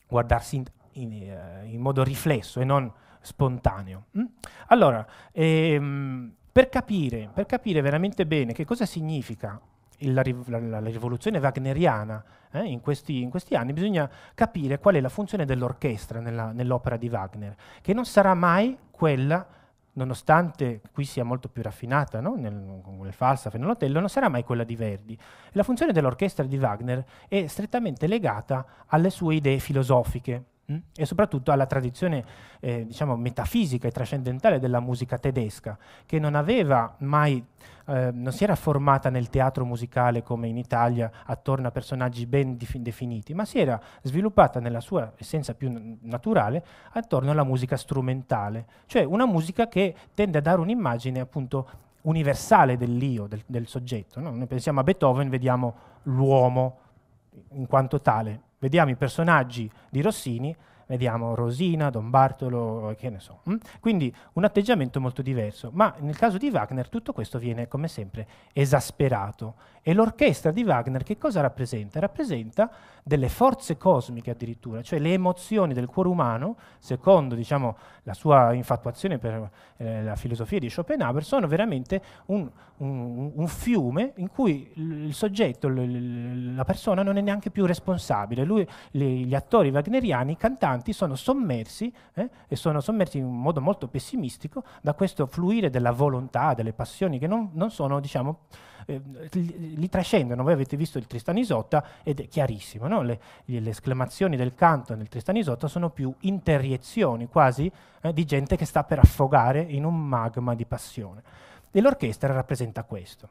guardarsi in, in, eh, in, modo riflesso e non spontaneo. Mm? Allora, ehm, per, capire, per capire veramente bene che cosa significa la, la, la, rivoluzione wagneriana eh, in, questi, in, questi, anni, bisogna capire qual è la funzione dell'orchestra nella, nell'opera di Wagner, che non sarà mai quella di nonostante qui sia molto più raffinata no? nel, con le falsaffe, nell'otello, non sarà mai quella di Verdi. La funzione dell'orchestra di Wagner è strettamente legata alle sue idee filosofiche mh? Mm? e soprattutto alla tradizione eh, diciamo, metafisica e trascendentale della musica tedesca, che non aveva mai Ehm, non si era formata nel teatro musicale come in Italia attorno a personaggi ben definiti, ma si era sviluppata nella sua essenza più naturale attorno alla musica strumentale, cioè una musica che tende a dare un'immagine appunto universale dell'io, del, del soggetto. No? Noi pensiamo a Beethoven, vediamo l'uomo in quanto tale, vediamo i personaggi di Rossini vediamo Rosina, Don Bartolo, che ne so. Mm? Quindi un atteggiamento molto diverso, ma nel caso di Wagner tutto questo viene come sempre esasperato e l'orchestra di Wagner che cosa rappresenta? Rappresenta delle forze cosmiche addirittura, cioè le emozioni del cuore umano, secondo diciamo, la sua infatuazione per eh, la filosofia di Schopenhauer, sono veramente un, un, un fiume in cui il soggetto, l- la persona non è neanche più responsabile. Lui, li, gli attori wagneriani, i cantanti, sono sommersi eh, e sono sommersi in modo molto pessimistico da questo fluire della volontà, delle passioni che non, non sono diciamo, Ehm, li trascendono. Voi avete visto il Tristan Isotta ed è chiarissimo, no? le, le, esclamazioni del canto nel Tristan Isotta sono più interiezioni quasi eh, di gente che sta per affogare in un magma di passione. E l'orchestra rappresenta questo.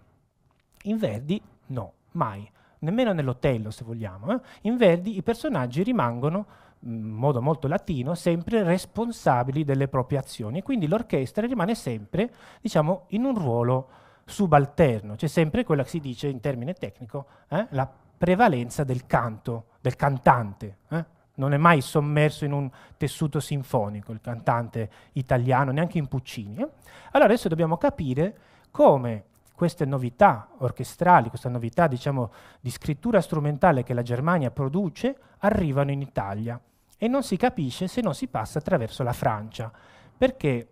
In Verdi no, mai, nemmeno nell'Otello se vogliamo. Eh? In Verdi i personaggi rimangono in modo molto latino, sempre responsabili delle proprie azioni. Quindi l'orchestra rimane sempre, diciamo, in un ruolo subalterno, c'è sempre quella che si dice in termine tecnico, eh, la prevalenza del canto, del cantante. Eh? Non è mai sommerso in un tessuto sinfonico il cantante italiano, neanche in Puccini. Eh? Allora adesso dobbiamo capire come queste novità orchestrali, questa novità diciamo, di scrittura strumentale che la Germania produce, arrivano in Italia e non si capisce se non si passa attraverso la Francia, perché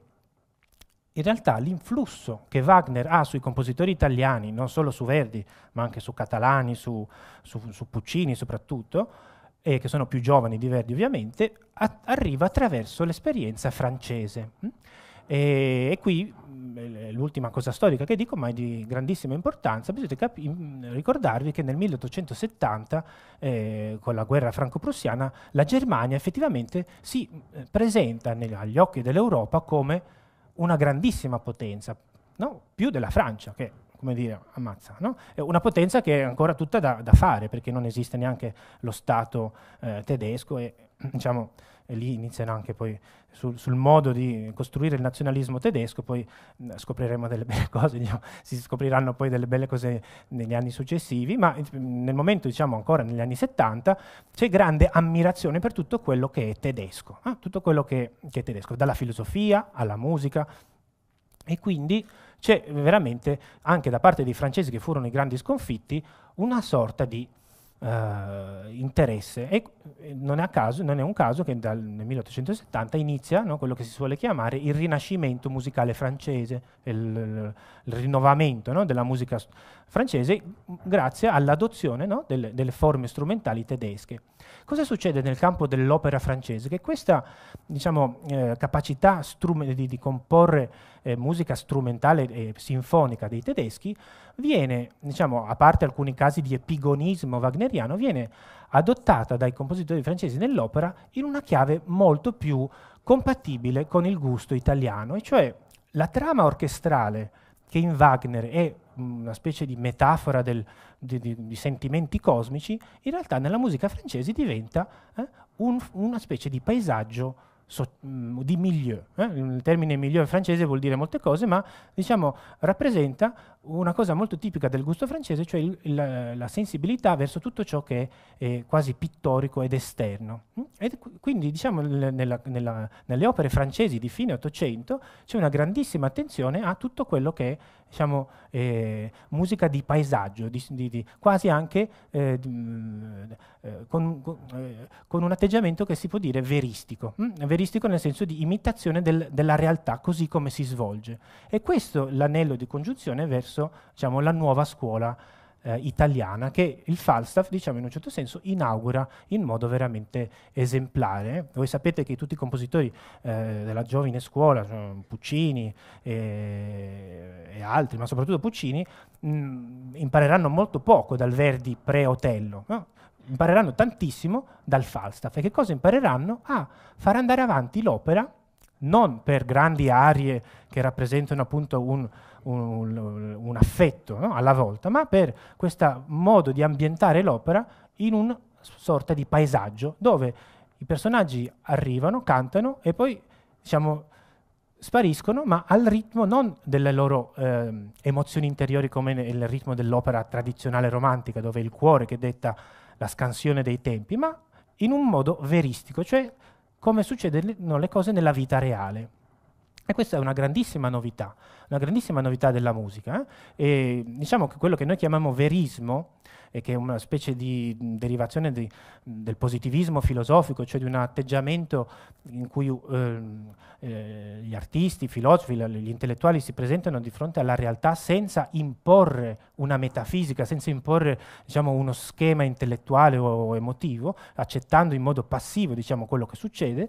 in realtà l'influsso che Wagner ha sui compositori italiani, non solo su Verdi, ma anche su Catalani, su, su, su Puccini soprattutto, e che sono più giovani di Verdi ovviamente, a- arriva attraverso l'esperienza francese. Mm? E, e, qui mm, l'ultima cosa storica che dico, ma è di grandissima importanza, bisogna capi- ricordarvi che nel 1870, eh, con la guerra franco-prussiana, la Germania effettivamente si eh, presenta neg- agli occhi dell'Europa come una grandissima potenza, no? più della Francia, che come dire, ammazza, no? una potenza che è ancora tutta da, da, fare, perché non esiste neanche lo Stato eh, tedesco e diciamo, e lì iniziano anche poi sul, sul, modo di costruire il nazionalismo tedesco, poi mh, scopriremo delle belle cose, diciamo, si scopriranno poi delle belle cose negli anni successivi, ma nel momento, diciamo ancora negli anni 70, c'è grande ammirazione per tutto quello che è tedesco, eh? tutto quello che, che è tedesco, dalla filosofia alla musica, e quindi c'è veramente, anche da parte dei francesi che furono i grandi sconfitti, una sorta di eh, interesse. E non è, caso, non è, un caso che dal 1870 inizia no, quello che si suole chiamare il rinascimento musicale francese, il, il rinnovamento no, della musica francese grazie all'adozione no, delle, delle, forme strumentali tedesche. Cosa succede nel campo dell'opera francese? Che questa diciamo, eh, capacità strum- di, di, comporre eh, musica strumentale e sinfonica dei tedeschi viene, diciamo, a parte alcuni casi di epigonismo wagneriano, viene adottata dai compositori francesi nell'opera in una chiave molto più compatibile con il gusto italiano, e cioè la trama orchestrale che in Wagner è una specie di metafora del, di, di, di, sentimenti cosmici, in realtà nella musica francese diventa eh, un, una specie di paesaggio so, mh, mm, di milieu. Eh? Il termine milieu in francese vuol dire molte cose, ma diciamo, rappresenta una cosa molto tipica del gusto francese, cioè il, la, la, sensibilità verso tutto ciò che è quasi pittorico ed esterno. Mm? Ed quindi diciamo nella, nella, nelle opere francesi di fine Ottocento c'è una grandissima attenzione a tutto quello che è diciamo, eh, musica di paesaggio, di, di, di, quasi anche eh, mm, eh, con, eh, con, un atteggiamento che si può dire veristico, mh? Mm? veristico nel senso di imitazione del, della realtà così come si svolge. E questo l'anello di congiunzione verso adesso diciamo, la nuova scuola eh, italiana che il Falstaff, diciamo in un certo senso, inaugura in modo veramente esemplare. Voi sapete che tutti i compositori eh, della giovine scuola, cioè Puccini e, eh, e, altri, ma soprattutto Puccini, mh, mm, impareranno molto poco dal Verdi pre-Otello. No? Impareranno tantissimo dal Falstaff e che cosa impareranno? A ah, far andare avanti l'opera non per grandi arie che rappresentano appunto un, un, un affetto no? alla volta, ma per questo modo di ambientare l'opera in una sorta di paesaggio dove i personaggi arrivano, cantano e poi diciamo, spariscono, ma al ritmo non delle loro eh, emozioni interiori come nel ritmo dell'opera tradizionale romantica, dove il cuore che detta la scansione dei tempi, ma in un modo veristico, cioè come succedono le cose nella vita reale. E questa è una grandissima novità, una grandissima novità della musica. Eh? E diciamo che quello che noi chiamiamo verismo, eh, che è una specie di derivazione di, del positivismo filosofico, cioè di un atteggiamento in cui ehm, eh, gli artisti, i filosofi, gli intellettuali si presentano di fronte alla realtà senza imporre una metafisica, senza imporre diciamo, uno schema intellettuale o, o emotivo, accettando in modo passivo diciamo, quello che succede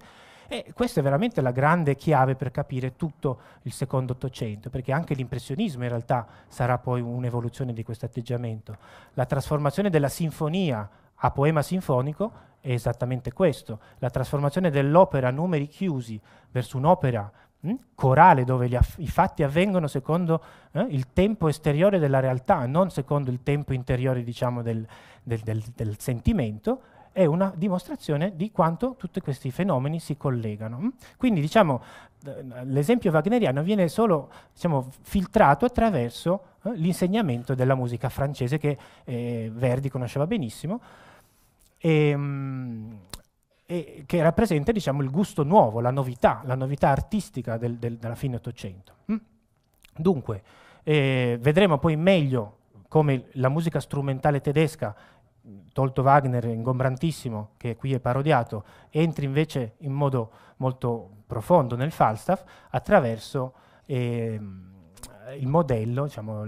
e questa è veramente la grande chiave per capire tutto il secondo Ottocento, perché anche l'impressionismo in realtà sarà poi un'evoluzione di questo atteggiamento. La trasformazione della sinfonia a poema sinfonico è esattamente questo, la trasformazione dell'opera a numeri chiusi verso un'opera hm, corale dove aff- i fatti avvengono secondo eh, il tempo esteriore della realtà, non secondo il tempo interiore diciamo, del, del, del, del sentimento, è una dimostrazione di quanto tutti questi fenomeni si collegano. Mm? Quindi diciamo, l'esempio wagneriano viene solo diciamo, filtrato attraverso eh, l'insegnamento della musica francese che eh, Verdi conosceva benissimo. E, ehm, mh, e che rappresenta diciamo, il gusto nuovo, la novità, la novità artistica del, del, della fine Ottocento. Mm? Dunque, eh, vedremo poi meglio come la musica strumentale tedesca tolto Wagner ingombrantissimo, che qui è parodiato, entri invece in modo molto profondo nel Falstaff attraverso eh, il modello, diciamo,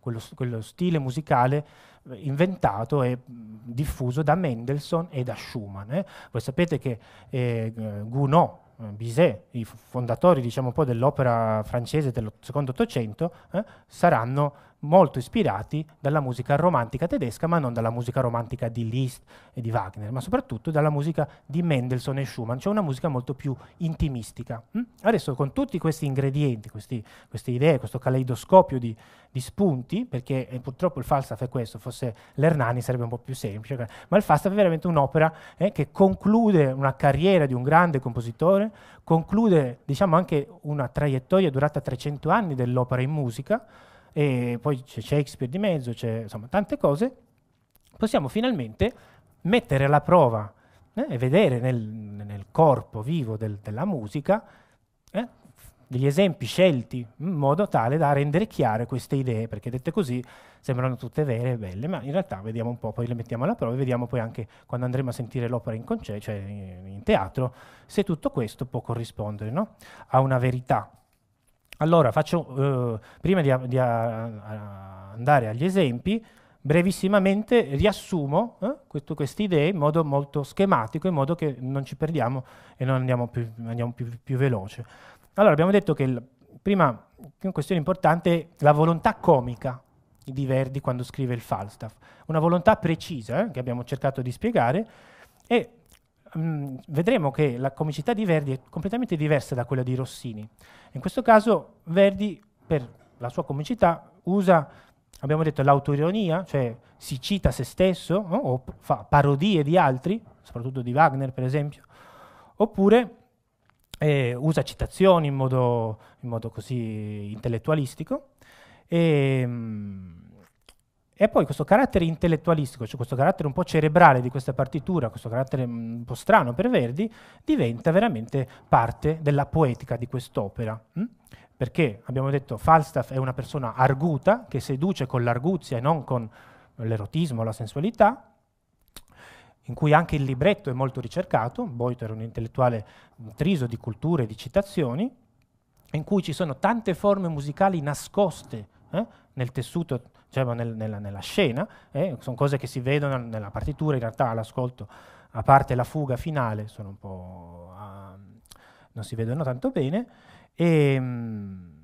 quello, quello, stile musicale inventato e diffuso da Mendelssohn e da Schumann. Eh. Voi sapete che eh, Gounod, Bizet, i fondatori diciamo, dell'opera francese del secondo Ottocento, eh, saranno molto ispirati dalla musica romantica tedesca, ma non dalla musica romantica di Liszt e di Wagner, ma soprattutto dalla musica di Mendelssohn e Schumann, cioè una musica molto più intimistica. Mm? Adesso con tutti questi ingredienti, questi, queste idee, questo caleidoscopio di, di spunti, perché eh, purtroppo il Falstaff è questo, forse l'Ernani sarebbe un po' più semplice, ma il Falstaff è veramente un'opera eh, che conclude una carriera di un grande compositore, conclude diciamo anche una traiettoria durata 300 anni dell'opera in musica, e poi c'è Shakespeare di mezzo, c'è insomma tante cose, possiamo finalmente mettere alla prova eh, e vedere nel, nel corpo vivo del, della musica eh, degli esempi scelti in modo tale da rendere chiare queste idee, perché dette così sembrano tutte vere e belle, ma in realtà vediamo un po', poi le mettiamo alla prova e vediamo poi anche quando andremo a sentire l'opera in concerto, cioè in, in, teatro, se tutto questo può corrispondere no? a una verità. Allora, faccio, eh, prima di, a, di a, andare agli esempi, brevissimamente riassumo eh, queste idee in modo molto schematico, in modo che non ci perdiamo e non andiamo più, andiamo più, più veloce. Allora, abbiamo detto che il, prima una questione importante è la volontà comica di Verdi quando scrive il Falstaff, una volontà precisa eh, che abbiamo cercato di spiegare e mh, ehm, vedremo che la comicità di Verdi è completamente diversa da quella di Rossini. In questo caso Verdi, per la sua comicità, usa, abbiamo detto, l'autoironia, cioè si cita se stesso no? o fa parodie di altri, soprattutto di Wagner per esempio, oppure eh, usa citazioni in modo, in modo, così intellettualistico. E, ehm, mh, e poi questo carattere intellettualistico, cioè questo carattere un po' cerebrale di questa partitura, questo carattere mm, un po' strano per Verdi, diventa veramente parte della poetica di quest'opera. Hm? Perché abbiamo detto Falstaff è una persona arguta, che seduce con l'arguzia e non con l'erotismo, la sensualità, in cui anche il libretto è molto ricercato, Boito era un intellettuale triso di culture e di citazioni, in cui ci sono tante forme musicali nascoste eh, nel tessuto cioè nel, nella, nella, scena, eh, sono cose che si vedono nella partitura, in realtà all'ascolto, a parte la fuga finale, sono un po'... Uh, non si vedono tanto bene. E, ehm, mh,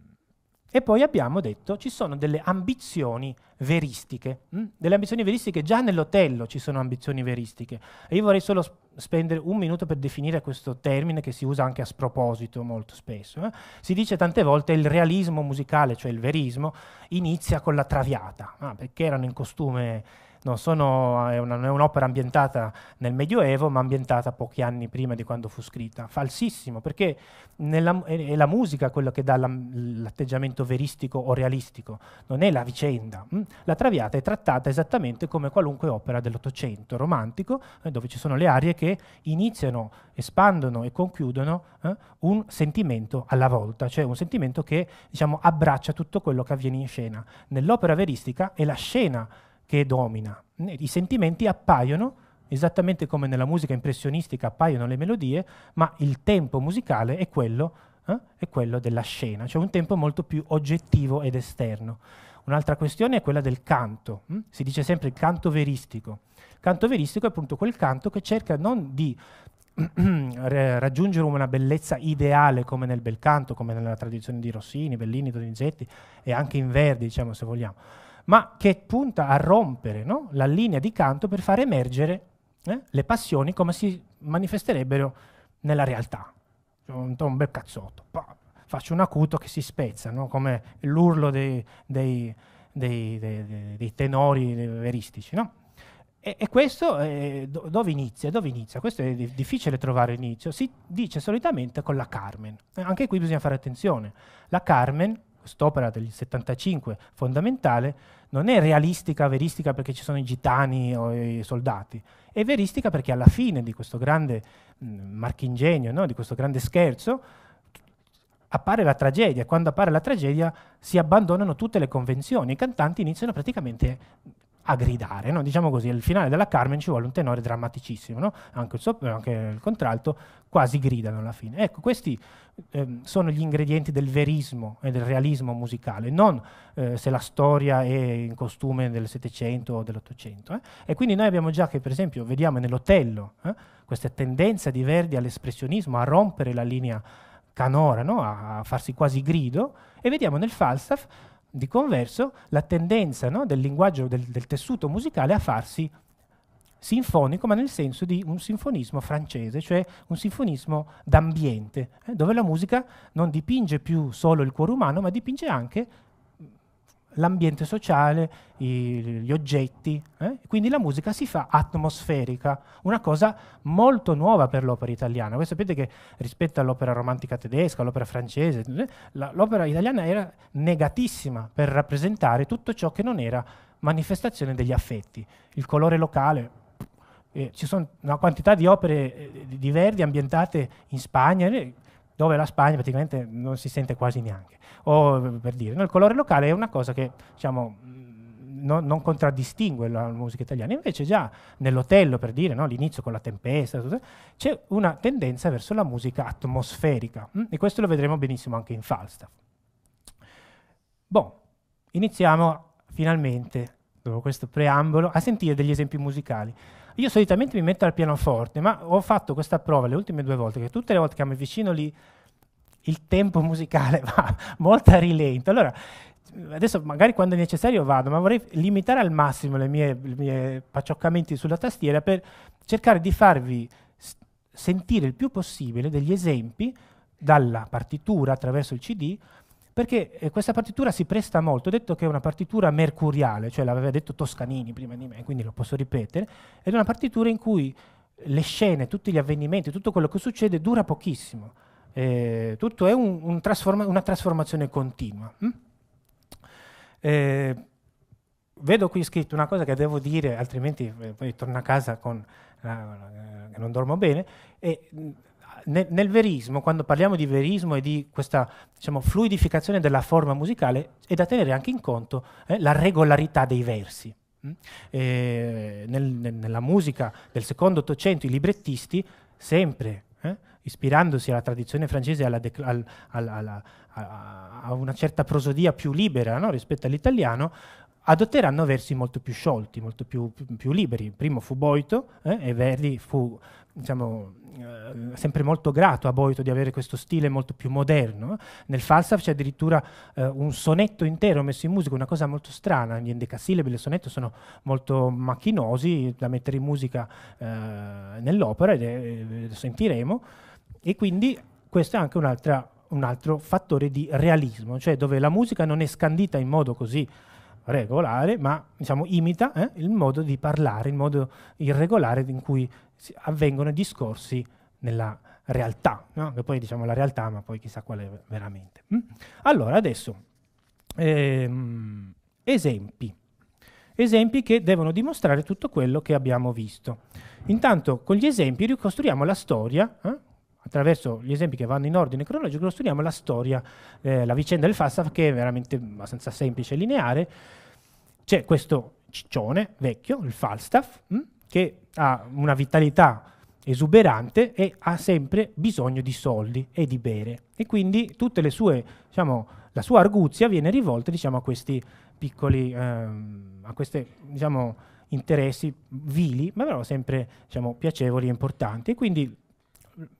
e poi abbiamo detto ci sono delle ambizioni veristiche, mh? Mm? delle ambizioni veristiche, già nell'Otello ci sono ambizioni veristiche. E io vorrei solo spendere un minuto per definire questo termine che si usa anche a sproposito molto spesso. Eh? Si dice tante volte il realismo musicale, cioè il verismo, inizia con la traviata, ah, perché erano in costume non, sono, è, una, è un'opera ambientata nel Medioevo, ma ambientata pochi anni prima di quando fu scritta. Falsissimo, perché nella, è, la musica quello che dà la, l'atteggiamento veristico o realistico, non è la vicenda. Mm? La Traviata è trattata esattamente come qualunque opera dell'Ottocento romantico, eh, dove ci sono le arie che iniziano, espandono e conchiudono eh, un sentimento alla volta, cioè un sentimento che diciamo, abbraccia tutto quello che avviene in scena. Nell'opera veristica è la scena che domina. I sentimenti appaiono esattamente come nella musica impressionistica appaiono le melodie, ma il tempo musicale è quello, eh, è quello della scena, cioè un tempo molto più oggettivo ed esterno. Un'altra questione è quella del canto, hm? si dice sempre il canto veristico. Il canto veristico è appunto quel canto che cerca non di raggiungere una bellezza ideale come nel bel canto, come nella tradizione di Rossini, Bellini, Donizetti e anche in Verdi, diciamo se vogliamo, ma che punta a rompere no? la linea di canto per far emergere eh, le passioni come si manifesterebbero nella realtà. Cioè, un, un bel cazzotto, pa, faccio un acuto che si spezza, no? come l'urlo dei, dei, dei, dei tenori veristici. No? E, e, questo eh, do, dove, inizia? dove inizia? Questo è difficile trovare l'inizio. Si dice solitamente con la Carmen. Eh, anche qui bisogna fare attenzione. La Carmen quest'opera del 75 fondamentale, non è realistica, veristica perché ci sono i gitani o i soldati, è veristica perché alla fine di questo grande mh, mm, marchingegno, no? di questo grande scherzo, appare la tragedia. Quando appare la tragedia si abbandonano tutte le convenzioni, i cantanti iniziano praticamente a gridare, no? diciamo così, al finale della Carmen ci vuole un tenore drammaticissimo, no? anche, il so- anche, il contralto quasi gridano alla fine. Ecco, questi ehm, sono gli ingredienti del verismo e del realismo musicale, non eh, se la storia è in costume del Settecento o dell'Ottocento. Eh? E quindi noi abbiamo già che, per esempio, vediamo nell'Otello eh, questa tendenza di Verdi all'espressionismo, a rompere la linea canora, no? a farsi quasi grido, e vediamo nel Falstaff di converso la tendenza no, del linguaggio, del, del tessuto musicale a farsi sinfonico, ma nel senso di un sinfonismo francese, cioè un sinfonismo d'ambiente, eh, dove la musica non dipinge più solo il cuore umano, ma dipinge anche l'ambiente sociale, i, gli oggetti. Eh? Quindi la musica si fa atmosferica, una cosa molto nuova per l'opera italiana. Voi sapete che rispetto all'opera romantica tedesca, all'opera francese, eh, la, l'opera italiana era negatissima per rappresentare tutto ciò che non era manifestazione degli affetti. Il colore locale, eh, ci sono una quantità di opere eh, di Verdi ambientate in Spagna, eh, dove la Spagna praticamente non si sente quasi neanche o per dire, il colore locale è una cosa che diciamo, mm, non, non, contraddistingue la musica italiana, invece già nell'Otello, per dire, no, l'inizio con la tempesta, c'è una tendenza verso la musica atmosferica mm? e questo lo vedremo benissimo anche in Falstaff. Bon, iniziamo finalmente, dopo questo preambolo, a sentire degli esempi musicali. Io solitamente mi metto al pianoforte, ma ho fatto questa prova le ultime due volte, che tutte le volte che mi avvicino lì il tempo musicale va molto a rilento. Allora, adesso magari quando è necessario vado, ma vorrei limitare al massimo i miei pacioccamenti sulla tastiera per cercare di farvi s- sentire il più possibile degli esempi dalla partitura attraverso il CD, perché eh, questa partitura si presta molto, ho detto che è una partitura mercuriale, cioè l'aveva detto Toscanini prima di me, quindi lo posso ripetere, ed è una partitura in cui le scene, tutti gli avvenimenti, tutto quello che succede dura pochissimo eh, tutto è un, un trasforma- una trasformazione continua. Hm? Eh, vedo qui scritto una cosa che devo dire, altrimenti eh, poi torno a casa con, che non dormo bene. E, mm, nel, nel, verismo, quando parliamo di verismo e di questa diciamo, fluidificazione della forma musicale, è da tenere anche in conto eh, la regolarità dei versi. Mm? Eh, nel, nel, nella musica del secondo Ottocento i librettisti sempre ispirandosi alla tradizione francese alla dec- al, al, alla, a, a, una certa prosodia più libera no? rispetto all'italiano, adotteranno versi molto più sciolti, molto più, più, più liberi. primo fu Boito eh, e Verdi fu diciamo, eh, sempre molto grato a Boito di avere questo stile molto più moderno. Eh. Nel Falstaff c'è addirittura eh, un sonetto intero messo in musica, una cosa molto strana, gli endecasillabi del sonetto sono molto macchinosi da mettere in musica eh, nell'opera, ed è, eh, lo sentiremo. E quindi questo è anche un altro fattore di realismo, cioè dove la musica non è scandita in modo così regolare, ma diciamo, imita eh, il modo di parlare, il modo irregolare in cui avvengono i discorsi nella realtà, no? che poi diciamo la realtà, ma poi chissà qual è veramente. Mm? Allora, adesso, ehm, esempi. Esempi che devono dimostrare tutto quello che abbiamo visto. Intanto, con gli esempi ricostruiamo la storia, eh? attraverso gli esempi che vanno in ordine cronologico, studiamo la storia, eh, la vicenda del Falstaff, che è veramente abbastanza semplice e lineare. C'è questo ciccione vecchio, il Falstaff, mh, hm, che ha una vitalità esuberante e ha sempre bisogno di soldi e di bere. E quindi tutte le sue, diciamo, la sua arguzia viene rivolta diciamo, a questi piccoli, ehm, a questi diciamo, interessi vili, ma però sempre diciamo, piacevoli e importanti. E quindi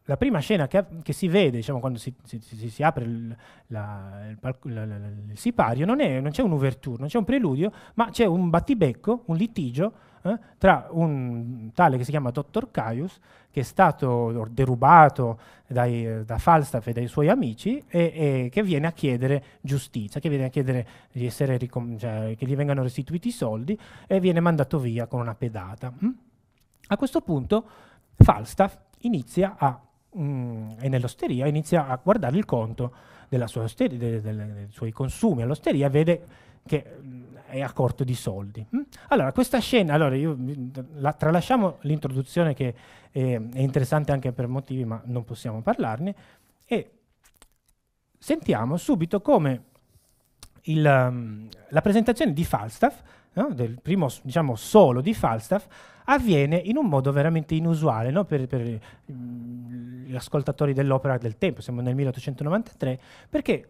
la prima scena che, che si vede, diciamo, quando si, si, si, si apre il, la, il, la, la, il sipario, non, è, non c'è un'ouverture, non c'è un preludio, ma c'è un battibecco, un litigio eh, tra un tale che si chiama Dottor Caius, che è stato derubato dai, da Falstaff e dai suoi amici, e, e, che viene a chiedere giustizia, che viene a chiedere di essere ricom- cioè, che gli vengano restituiti i soldi e viene mandato via con una pedata. Mm? A questo punto Falstaff inizia a, mh, mm, è nell'osteria, inizia a guardare il conto osteria, de, de, de, dei suoi consumi all'osteria, vede che mm, è a corto di soldi. Mm? Allora, questa scena, allora io, la, tralasciamo l'introduzione che eh, è interessante anche per motivi, ma non possiamo parlarne, e sentiamo subito come il, la presentazione di Falstaff no? del primo diciamo, solo di Falstaff, avviene in un modo veramente inusuale no? per, per mh, mm, gli ascoltatori dell'opera del tempo, siamo nel 1893, perché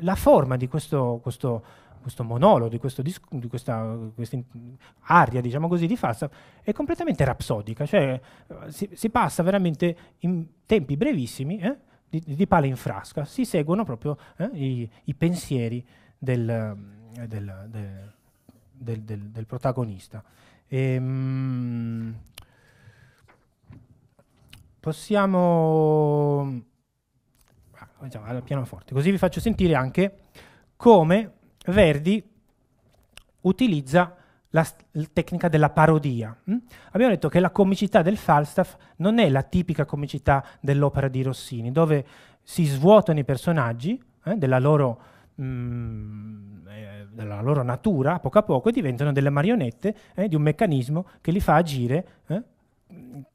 la forma di questo, questo, questo monologo, di, questo dis- di questa, questa, aria, diciamo così, di Falstaff, è completamente rapsodica, cioè si, si passa veramente in tempi brevissimi, eh? di, di pala in frasca, si seguono proprio eh? I, i, pensieri del, del, del del, del, del protagonista. E, ehm, mh, possiamo... Ah, cominciamo al pianoforte, così vi faccio sentire anche come Verdi utilizza la, tecnica della parodia. Mm? Abbiamo detto che la comicità del Falstaff non è la tipica comicità dell'opera di Rossini, dove si svuotano i personaggi eh, della loro mh, mm, eh, dalla loro natura, a poco a poco, diventano delle marionette eh, di un meccanismo che li fa agire eh,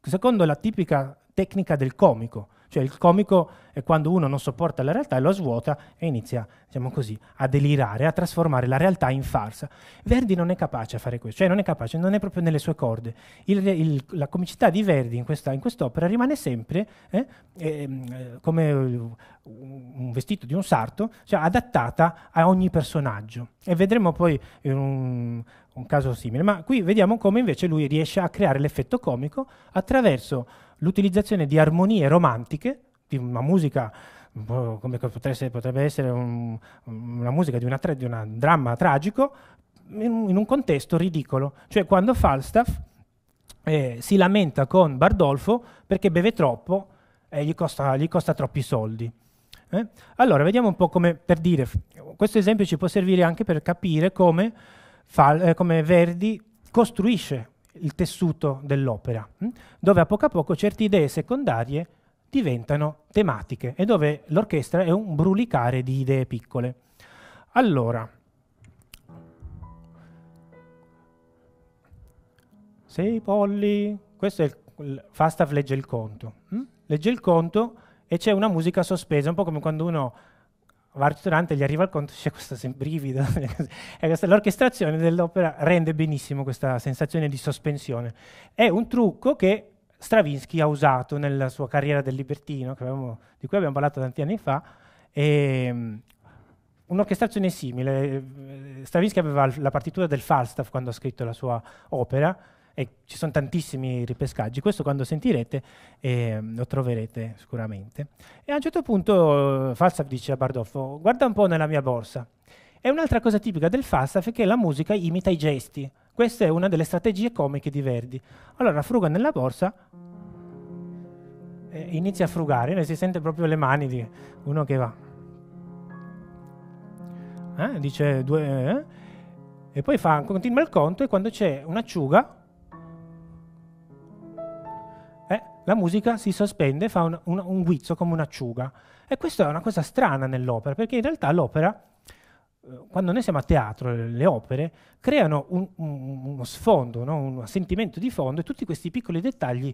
secondo la tipica tecnica del comico. Cioè il comico è quando uno non sopporta la realtà e lo svuota e inizia, diciamo così, a delirare, a trasformare la realtà in farsa. Verdi non è capace a fare questo, cioè non è capace, non è proprio nelle sue corde. Il, il, la comicità di Verdi in, questa, in quest'opera rimane sempre eh, ehm, eh, come un vestito di un sarto, cioè adattata a ogni personaggio. E vedremo poi eh, un, un caso simile, ma qui vediamo come invece lui riesce a creare l'effetto comico attraverso l'utilizzazione di armonie romantiche, di una musica boh, come potrebbe essere un, una musica di, una, di un dramma tragico, in, in un contesto ridicolo. Cioè quando Falstaff eh, si lamenta con Bardolfo perché beve troppo e gli costa, gli costa troppi soldi. Eh? Allora, vediamo un po' come, per dire, questo esempio ci può servire anche per capire come, fa, eh, come Verdi costruisce il tessuto dell'opera, mm? dove a poco a poco certe idee secondarie diventano tematiche e dove l'orchestra è un brulicare di idee piccole. Allora, sei polli, questo è il, il Fastaf legge il conto, mm? legge il conto e c'è una musica sospesa, un po' come quando uno Durante gli arriva al conto, c'è questo brivido. l'orchestrazione dell'opera rende benissimo questa sensazione di sospensione. È un trucco che Stravinsky ha usato nella sua carriera del libertino, abbiamo, di cui abbiamo parlato tanti anni fa, e, ehm, un'orchestrazione simile. Stravinsky aveva la partitura del Falstaff quando ha scritto la sua opera, e ci sono tantissimi ripescaggi. Questo quando sentirete eh, lo troverete sicuramente. E a un certo punto eh, Falstaff dice a Bardoffo, guarda un po' nella mia borsa. E un'altra cosa tipica del Falstaff è che la musica imita i gesti. Questa è una delle strategie comiche di Verdi. Allora fruga nella borsa, eh, inizia a frugare, si sente proprio le mani di uno che va. Eh, dice due... Eh, eh, e poi fa, continua il conto e quando c'è un'acciuga la musica si sospende, fa un, un, un guizzo come un'acciuga. E questa è una cosa strana nell'opera, perché in realtà l'opera, eh, quando noi siamo a teatro, le opere creano un, uno sfondo, no? un sentimento di fondo e tutti questi piccoli dettagli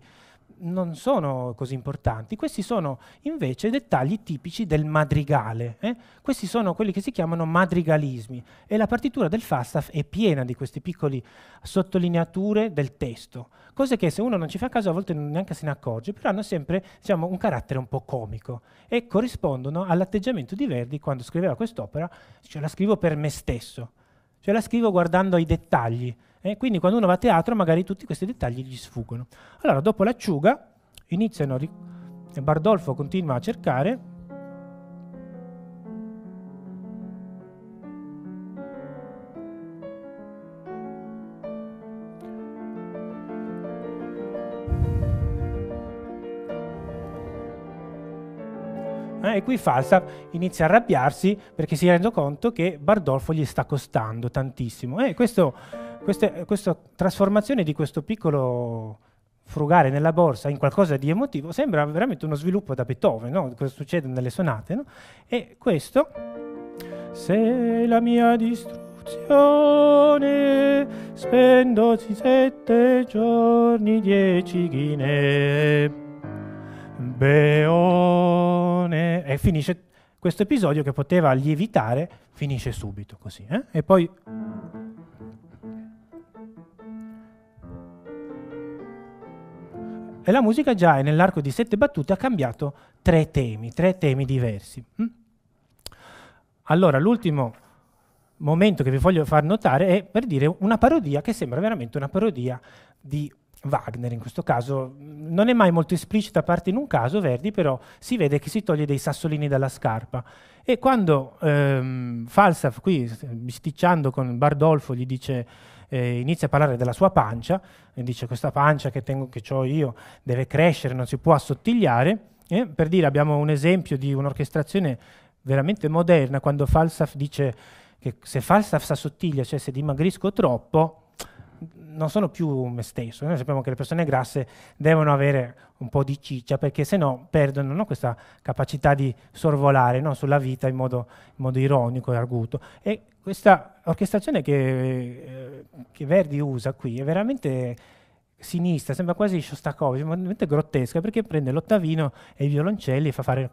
non sono così importanti, questi sono invece dettagli tipici del madrigale, eh? questi sono quelli che si chiamano madrigalismi e la partitura del Falstaff è piena di queste piccole sottolineature del testo, cose che se uno non ci fa caso a volte neanche se ne accorge, però hanno sempre diciamo, un carattere un po' comico e corrispondono all'atteggiamento di Verdi quando scriveva quest'opera, cioè la scrivo per me stesso, cioè la scrivo guardando ai dettagli, eh, quindi quando uno va a teatro magari tutti questi dettagli gli sfuggono. Allora, dopo l'acciuga, iniziano... Ri- Bardolfo continua a cercare. Eh, e qui Falsa inizia a arrabbiarsi perché si rende conto che Bardolfo gli sta costando tantissimo. E eh, questo queste, questa trasformazione di questo piccolo frugare nella borsa in qualcosa di emotivo sembra veramente uno sviluppo da Beethoven, no? cosa succede nelle sonate. No? E questo, se la mia distruzione spendosi sette giorni, dieci ghine, beone, e finisce questo episodio che poteva lievitare, finisce subito così. Eh? E poi e la musica già nell'arco di sette battute ha cambiato tre temi, tre temi diversi. Mm? Allora, l'ultimo momento che vi voglio far notare è per dire una parodia che sembra veramente una parodia di Wagner in questo caso. Non è mai molto esplicita a parte in un caso, Verdi, però si vede che si toglie dei sassolini dalla scarpa. E quando ehm, Falstaff, qui bisticciando con Bardolfo, gli dice eh, inizia a parlare della sua pancia, e dice questa pancia che, tengo, che ho io deve crescere, non si può assottigliare, eh? per dire abbiamo un esempio di un'orchestrazione veramente moderna, quando Falstaff dice che se Falstaff si assottiglia, cioè se dimagrisco troppo, non sono più me stesso. Noi sappiamo che le persone grasse devono avere un po' di ciccia perché se no perdono no, questa capacità di sorvolare no, sulla vita in modo, in modo, ironico e arguto. E questa orchestrazione che, eh, che Verdi usa qui è veramente sinistra, sembra quasi Shostakovich, veramente grottesca perché prende l'ottavino e i violoncelli e fa fare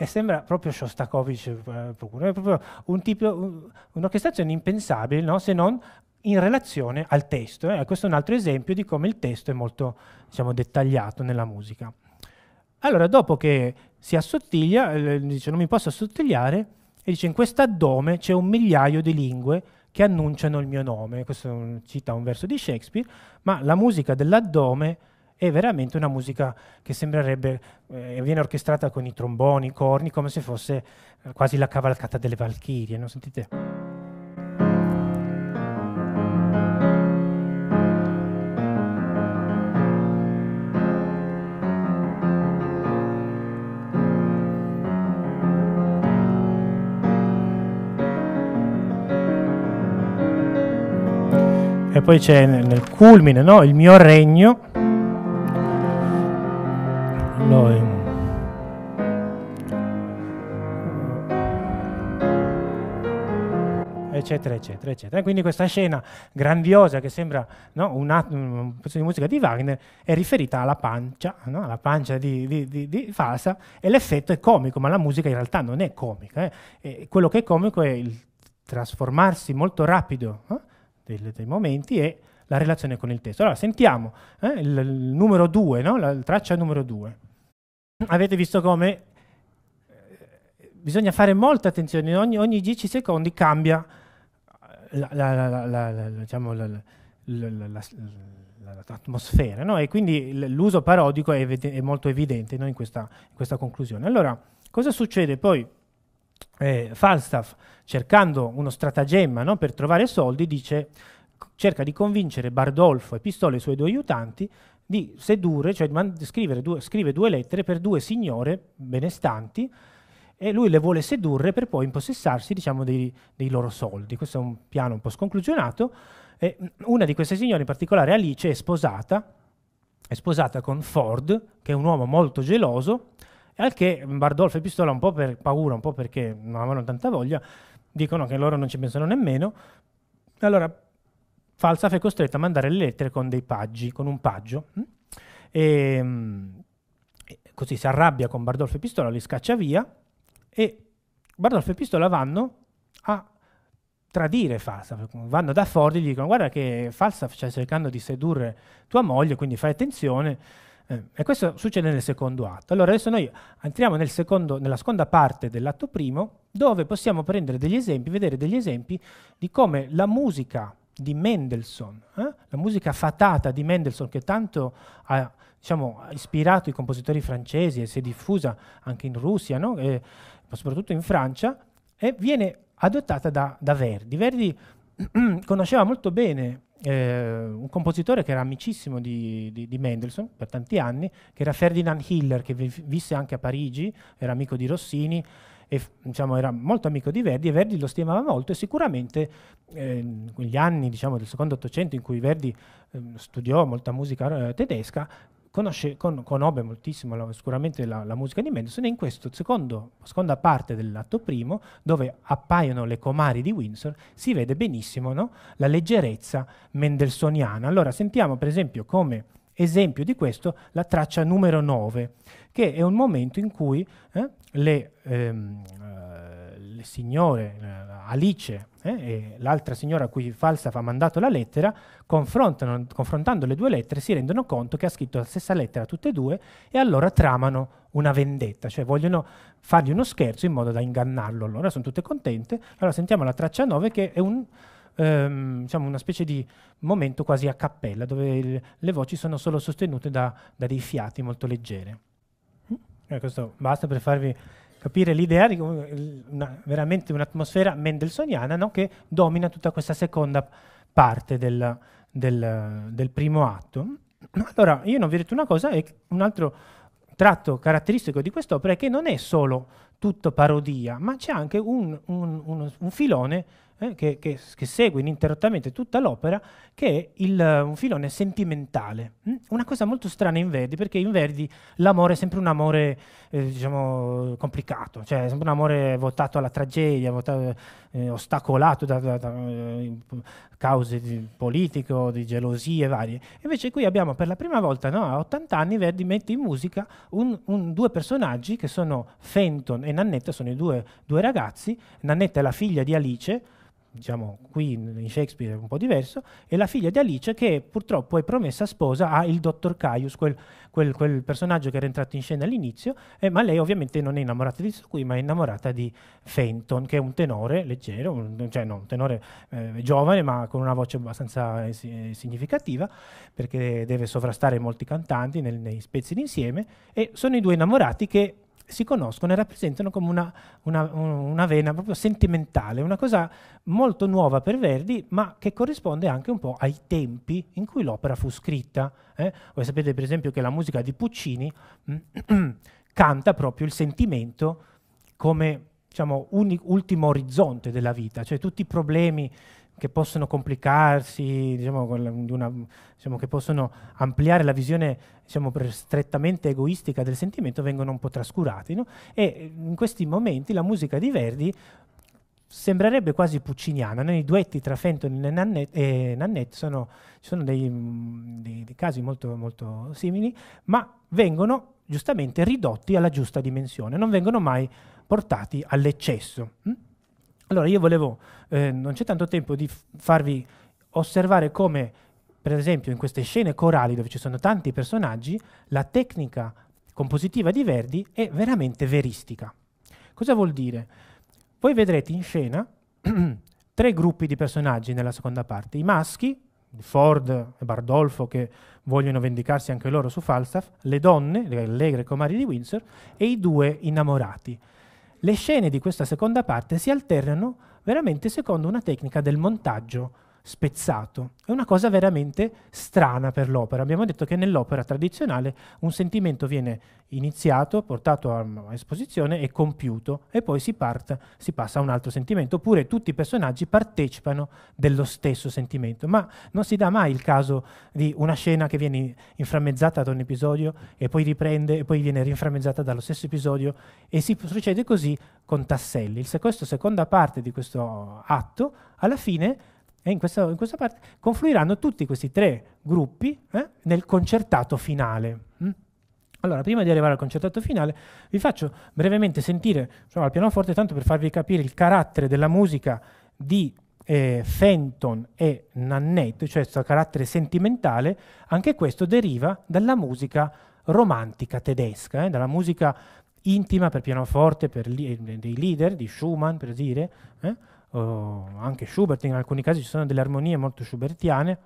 e sembra proprio Shostakovich, eh, proprio un tipo, un'orchestrazione impensabile no? se non in relazione al testo. Eh? Questo è un altro esempio di come il testo è molto diciamo, dettagliato nella musica. Allora, dopo che si assottiglia, eh, dice non mi posso assottigliare, e dice in questo addome c'è un migliaio di lingue che annunciano il mio nome. Questo cita un verso di Shakespeare, ma la musica dell'addome è veramente una musica che sembrerebbe, eh, viene orchestrata con i tromboni, i corni, come se fosse eh, quasi la cavalcata delle Valchirie, no? Sentite? E poi c'è nel culmine, no? Il mio regno, Neuen. eccetera, eccetera, eccetera. E quindi questa scena grandiosa che sembra no, un, pezzo di musica di Wagner è riferita alla pancia, no, alla pancia di, di, di, di, Falsa e l'effetto è comico, ma la musica in realtà non è comica. Eh. quello che è comico è il trasformarsi molto rapido eh, dei, dei, momenti e la relazione con il testo. Allora sentiamo eh, il, il, numero due, no, la, la traccia numero due avete visto come bisogna fare molta attenzione, ogni, ogni 10 secondi cambia l'atmosfera e quindi l'uso parodico è, è, molto evidente no? in, questa, in, questa, conclusione. Allora, cosa succede poi? Eh, Falstaff, cercando uno stratagemma no? per trovare soldi, dice cerca di convincere Bardolfo e Pistole e i suoi due aiutanti, di sedurre, cioè scrivere due, scrive due lettere per due signore benestanti e lui le vuole sedurre per poi impossessarsi diciamo, dei, dei loro soldi. Questo è un piano un po' sconclusionato. E una di queste signore, in particolare Alice, è sposata, è sposata con Ford, che è un uomo molto geloso, al che Bardolfo e Pistola, un po' per paura, un po' perché non avevano tanta voglia, dicono che loro non ci pensano nemmeno. Allora Falstaff è costretto a mandare le lettere con dei paggi, con un paggio. Mm? Ehm, e, così si arrabbia con Bardolfo e Pistola, li scaccia via e Bardolfo e Pistola vanno a tradire Falstaff. Vanno da Ford e gli dicono guarda che Falstaff sta cercando di sedurre tua moglie, quindi fai attenzione. Eh, e questo succede nel secondo atto. Allora adesso noi entriamo nel secondo, nella seconda parte dell'atto primo dove possiamo prendere degli esempi, vedere degli esempi di come la musica di Mendelssohn, eh? la musica fatata di Mendelssohn che tanto ha diciamo, ispirato i compositori francesi e si è diffusa anche in Russia, no? e, ma soprattutto in Francia, e viene adottata da, da Verdi. Verdi conosceva molto bene eh, un compositore che era amicissimo di, di, di, Mendelssohn per tanti anni, che era Ferdinand Hiller, che visse anche a Parigi, era amico di Rossini, e, diciamo, era molto amico di Verdi e Verdi lo stimava molto e sicuramente eh, negli anni diciamo, del secondo Ottocento in cui Verdi eh, studiò molta musica eh, tedesca, conosce, con, conobbe moltissimo la, sicuramente la, la, musica di Mendelssohn e in questa seconda parte dell'atto primo, dove appaiono le comari di Windsor, si vede benissimo no? la leggerezza mendelssohniana. Allora sentiamo per esempio come Esempio di questo la traccia numero 9, che è un momento in cui eh, le, ehm, eh, le, signore, eh, Alice eh, e l'altra signora a cui Falsa ha mandato la lettera, confrontando le due lettere, si rendono conto che ha scritto la stessa lettera tutte e due e allora tramano una vendetta, cioè vogliono fargli uno scherzo in modo da ingannarlo. Allora sono tutte contente. Allora sentiamo la traccia 9 che è un ehm, diciamo una specie di momento quasi a cappella, dove le voci sono solo sostenute da, da dei fiati molto leggere. Mm? Eh, questo basta per farvi capire l'idea di una, veramente un'atmosfera mendelssohniana no? che domina tutta questa seconda parte del, del, del primo atto. Allora, io non vi ho detto una cosa e un altro tratto caratteristico di quest'opera è che non è solo tutto parodia, ma c'è anche un, un, un, un filone eh, che, che, che, segue ininterrottamente tutta l'opera, che è il, un filone sentimentale. Mm? Una cosa molto strana in Verdi, perché in Verdi l'amore è sempre un amore, eh, diciamo, complicato, cioè è sempre un amore votato alla tragedia, votato, eh, ostacolato da, da, da eh, cause politiche o di gelosie varie. Invece qui abbiamo per la prima volta, no, a 80 anni, Verdi mette in musica un, un, due personaggi che sono Fenton e Nannetta, sono i due, due ragazzi, Nannetta è la figlia di Alice, diciamo qui in Shakespeare è un po' diverso, è la figlia di Alice che purtroppo è promessa sposa a il dottor Caius, quel, quel, quel, personaggio che era entrato in scena all'inizio, eh, ma lei ovviamente non è innamorata di questo qui, ma è innamorata di Fenton, che è un tenore leggero, un, cioè no, un tenore eh, giovane ma con una voce abbastanza eh, eh significativa, perché deve sovrastare molti cantanti nel, nei spezzi d'insieme, e sono i due innamorati che si conoscono e rappresentano come una, una, una, vena proprio sentimentale, una cosa molto nuova per Verdi, ma che corrisponde anche un po' ai tempi in cui l'opera fu scritta. Eh? Voi sapete per esempio che la musica di Puccini mm, canta proprio il sentimento come diciamo, unico, ultimo orizzonte della vita, cioè tutti i problemi che possono complicarsi, diciamo, di una, diciamo, che possono ampliare la visione diciamo, strettamente egoistica del sentimento vengono un po' trascurati. No? E in questi momenti la musica di Verdi sembrerebbe quasi pucciniana. Nei duetti tra Fenton e Nannette, eh, Nanette sono, ci sono dei, mm, dei, dei casi molto, molto simili, ma vengono giustamente ridotti alla giusta dimensione, non vengono mai portati all'eccesso. Hm? Allora io volevo, eh, non c'è tanto tempo di farvi osservare come, per esempio, in queste scene corali dove ci sono tanti personaggi, la tecnica compositiva di Verdi è veramente veristica. Cosa vuol dire? Voi vedrete in scena tre gruppi di personaggi nella seconda parte, i maschi, Ford e Bardolfo che vogliono vendicarsi anche loro su Falstaff, le donne, le allegre comari di Windsor, e i due innamorati le scene di questa seconda parte si alternano veramente secondo una tecnica del montaggio spezzato. È una cosa veramente strana per l'opera. Abbiamo detto che nell'opera tradizionale un sentimento viene iniziato, portato a, a esposizione e compiuto e poi si, parta, si passa a un altro sentimento, oppure tutti i personaggi partecipano dello stesso sentimento, ma non si dà mai il caso di una scena che viene inframmezzata ad un episodio e poi riprende e poi viene rinframmezzata dallo stesso episodio e si succede così con tasselli. Il, questa seconda parte di questo atto alla fine e in questa, in questa, parte confluiranno tutti questi tre gruppi eh, nel concertato finale. Mm? Allora, prima di arrivare al concertato finale, vi faccio brevemente sentire insomma, al pianoforte, tanto per farvi capire il carattere della musica di eh, Fenton e Nannette, cioè il suo carattere sentimentale, anche questo deriva dalla musica romantica tedesca, eh, dalla musica intima per pianoforte, per li- eh, dei leader, di Schumann per dire, eh, oh, anche Schubert, in alcuni casi ci sono delle armonie molto schubertiane.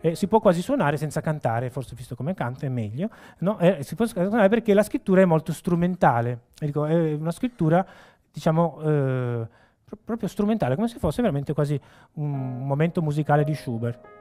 E si può quasi suonare senza cantare, forse visto come canto è meglio, no? eh, si può suonare perché la scrittura è molto strumentale, dico, è una scrittura diciamo eh, proprio strumentale, come se fosse veramente quasi un momento musicale di Schubert.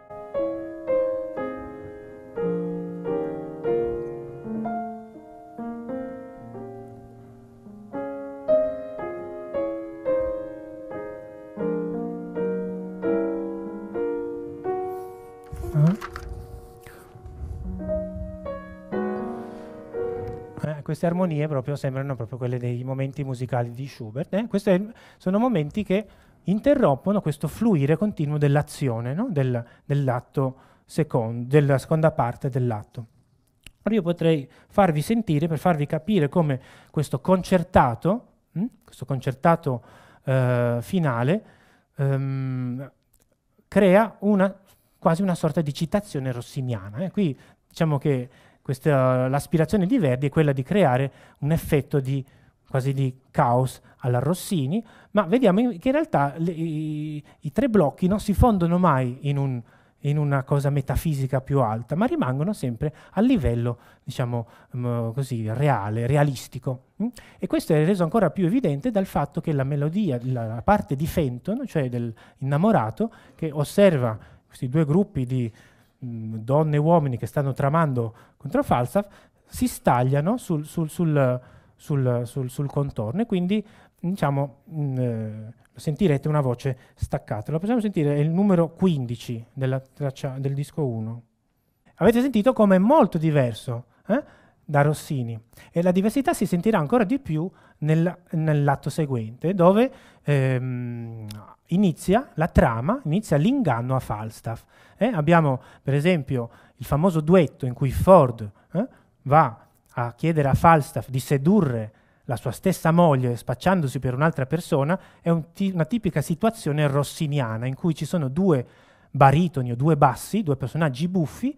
queste armonie proprio sembrano proprio quelle dei momenti musicali di Schubert. Eh? Questi sono momenti che interrompono questo fluire continuo dell'azione, no? del, dell'atto secondo, della seconda parte dell'atto. Ora io potrei farvi sentire per farvi capire come questo concertato, mh? Hm? questo concertato eh, finale, ehm, crea una, quasi una sorta di citazione rossiniana. Eh? Qui diciamo che questa, l'aspirazione di Verdi è quella di creare un effetto di quasi di caos alla Rossini, ma vediamo che in realtà le, i, i, tre blocchi non si fondono mai in, un, in, una cosa metafisica più alta, ma rimangono sempre a livello, diciamo mm, così, reale, realistico. Mm? E questo è reso ancora più evidente dal fatto che la melodia, la parte di Fenton, cioè dell'innamorato, che osserva questi due gruppi di Mm, donne e uomini che stanno tramando contro Falstaff si stagliano sul, sul, sul, sul contorno e quindi diciamo, mh, mm, eh, sentirete una voce staccata. La possiamo sentire, è il numero 15 della traccia, del disco 1. Avete sentito come è molto diverso eh? da Rossini e la diversità si sentirà ancora di più nel, nell'atto seguente dove ehm, inizia la trama, inizia l'inganno a Falstaff. Eh? Abbiamo per esempio il famoso duetto in cui Ford eh, va a chiedere a Falstaff di sedurre la sua stessa moglie spacciandosi per un'altra persona, è un ti- una tipica situazione rossiniana in cui ci sono due baritoni o due bassi, due personaggi buffi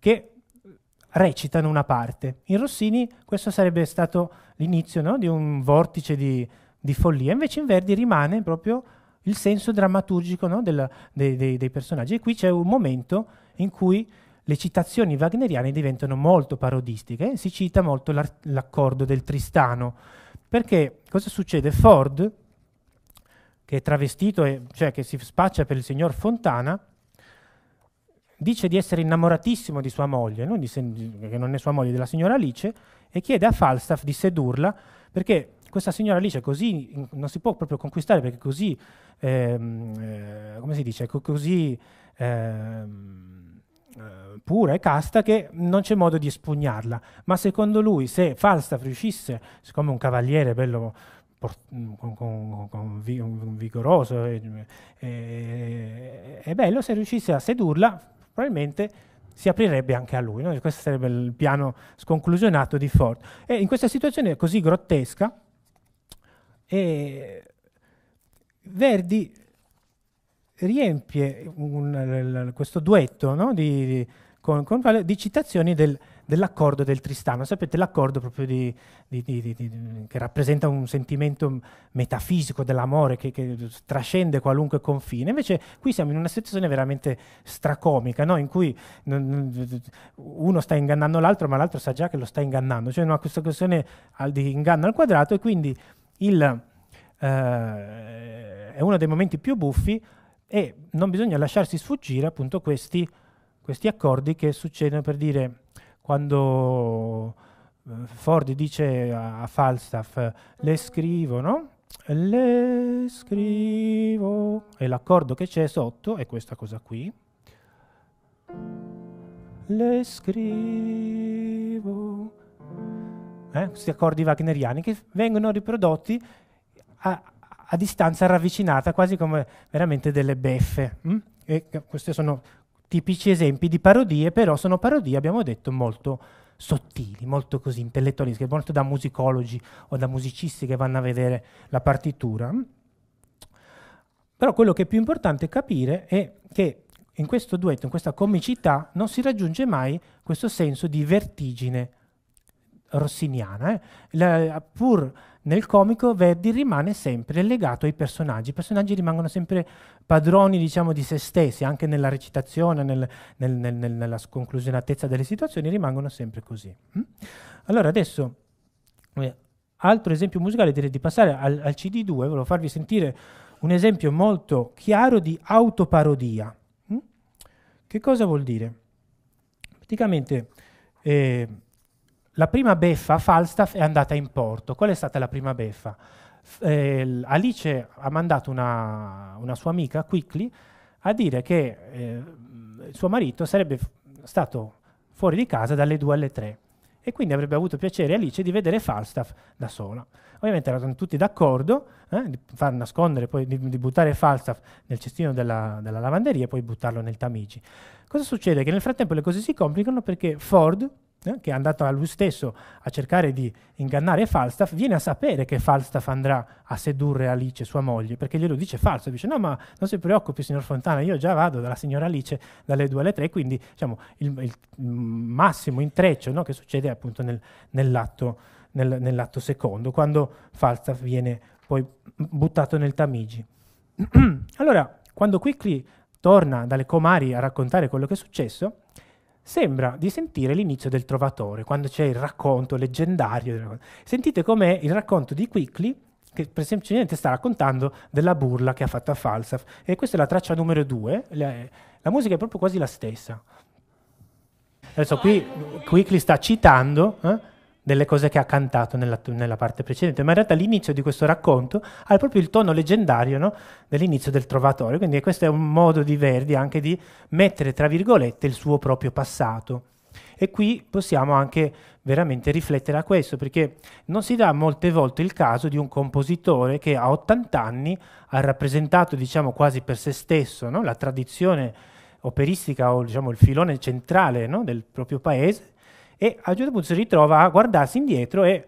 che recitano una parte. In Rossini questo sarebbe stato l'inizio no? di un vortice di, di, follia, invece in Verdi rimane proprio il senso drammaturgico no? Del, dei, dei, dei, personaggi. E qui c'è un momento in cui le citazioni wagneriane diventano molto parodistiche, si cita molto l'accordo del Tristano, perché cosa succede? Ford, che è travestito, e, cioè che si spaccia per il signor Fontana, dice di essere innamoratissimo di sua moglie, non di, che non è sua moglie, della signora Alice, e chiede a Falstaff di sedurla perché questa signora Alice così in, non si può proprio conquistare perché così, ehm, eh, come si dice, così ehm, eh, pura e casta che non c'è modo di espugnarla. Ma secondo lui se Falstaff riuscisse, siccome un cavaliere bello con, con, con, vigoroso e, eh, e, eh, e, bello se riuscisse a sedurla probabilmente si aprirebbe anche a lui. No? Questo sarebbe il piano sconclusionato di Ford. E in questa situazione così grottesca, eh, Verdi riempie un, l, l, questo duetto no? di, di, con, con, di, citazioni del, dell'accordo del Tristano. Sapete, l'accordo proprio di, di, di, che rappresenta un sentimento metafisico dell'amore che, che, trascende qualunque confine. Invece qui siamo in una situazione veramente stracomica, no? in cui uno sta ingannando l'altro, ma l'altro sa già che lo sta ingannando. Cioè una questa questione di inganno al quadrato e quindi il, eh, è uno dei momenti più buffi e non bisogna lasciarsi sfuggire appunto questi, questi accordi che succedono per dire quando eh, Ford dice a Falstaff le scrivo, no? Le scrivo e l'accordo che c'è sotto è questa cosa qui. Le scrivo. Eh? Questi accordi wagneriani che vengono riprodotti a, a distanza ravvicinata, quasi come veramente delle beffe. Hm? E eh, queste sono tipici esempi di parodie, però sono parodie, abbiamo detto, molto sottili, molto così intellettualistiche, molto da musicologi o da musicisti che vanno a vedere la partitura. Però quello che è più importante capire è che in questo duetto, in questa comicità, non si raggiunge mai questo senso di vertigine rossiniana. Eh? La, pur nel comico Verdi rimane sempre legato ai personaggi, i personaggi rimangono sempre padroni diciamo, di se stessi, anche nella recitazione, nel, nel, nel, nella sconclusionatezza delle situazioni, rimangono sempre così. Mm? Allora adesso, eh, altro esempio musicale, direi di passare al, al CD2, volevo farvi sentire un esempio molto chiaro di autoparodia. Mm? Che cosa vuol dire? Praticamente... Eh, la prima beffa a Falstaff è andata in porto. Qual è stata la prima beffa? Eh, Alice ha mandato una, una, sua amica, Quickly, a dire che eh, suo marito sarebbe f- stato fuori di casa dalle 2 alle 3 e quindi avrebbe avuto piacere Alice di vedere Falstaff da sola. Ovviamente erano tutti d'accordo eh, di far nascondere, poi di, di, buttare Falstaff nel cestino della, della lavanderia e poi buttarlo nel Tamigi. Cosa succede? Che nel frattempo le cose si complicano perché Ford, eh, che è andato a lui stesso a cercare di ingannare Falstaff, viene a sapere che Falstaff andrà a sedurre Alice, sua moglie, perché glielo dice Falstaff, dice no ma non si preoccupi signor Fontana, io già vado dalla signora Alice dalle 2 alle 3, quindi diciamo il, il mm, massimo intreccio no, che succede appunto nel, nell'atto, nel, nell'atto secondo, quando Falstaff viene poi buttato nel Tamigi. allora, quando Quickly torna dalle Comari a raccontare quello che è successo, sembra di sentire l'inizio del Trovatore, quando c'è il racconto leggendario. Sentite com'è il racconto di Quickly che per semplicemente sta raccontando della burla che ha fatto a Falsaf. E questa è la traccia numero due, la musica è proprio quasi la stessa. Adesso qui Quickly sta citando... Eh? delle cose che ha cantato nella, nella, parte precedente, ma in realtà l'inizio di questo racconto ha proprio il tono leggendario no? dell'inizio del Trovatore, quindi questo è un modo di Verdi anche di mettere, tra virgolette, il suo proprio passato. E qui possiamo anche veramente riflettere a questo, perché non si dà molte volte il caso di un compositore che a 80 anni ha rappresentato, diciamo, quasi per se stesso no? la tradizione operistica o diciamo, il filone centrale no? del proprio paese, e a un certo punto si ritrova a guardarsi indietro e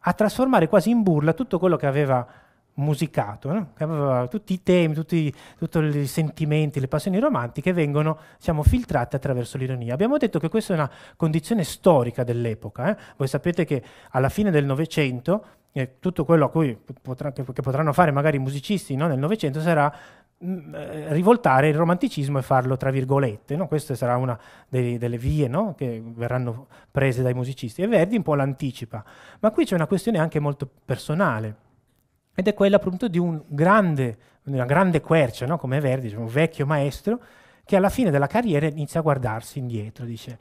a trasformare quasi in burla tutto quello che aveva musicato, no? che aveva tutti i temi, tutti, i sentimenti, le passioni romantiche vengono diciamo, filtrate attraverso l'ironia. Abbiamo detto che questa è una condizione storica dell'epoca. Eh? Voi sapete che alla fine del Novecento eh, tutto quello cui potrà, che, che, potranno fare magari i musicisti no? nel Novecento sarà Mm, eh, rivoltare il romanticismo e farlo tra virgolette. No? Questa sarà una dei, delle vie no? che verranno prese dai musicisti. E Verdi un po' l'anticipa. Ma qui c'è una questione anche molto personale. Ed è quella appunto di un grande, una grande quercia, no? come Verdi, cioè un vecchio maestro, che alla fine della carriera inizia a guardarsi indietro. Dice,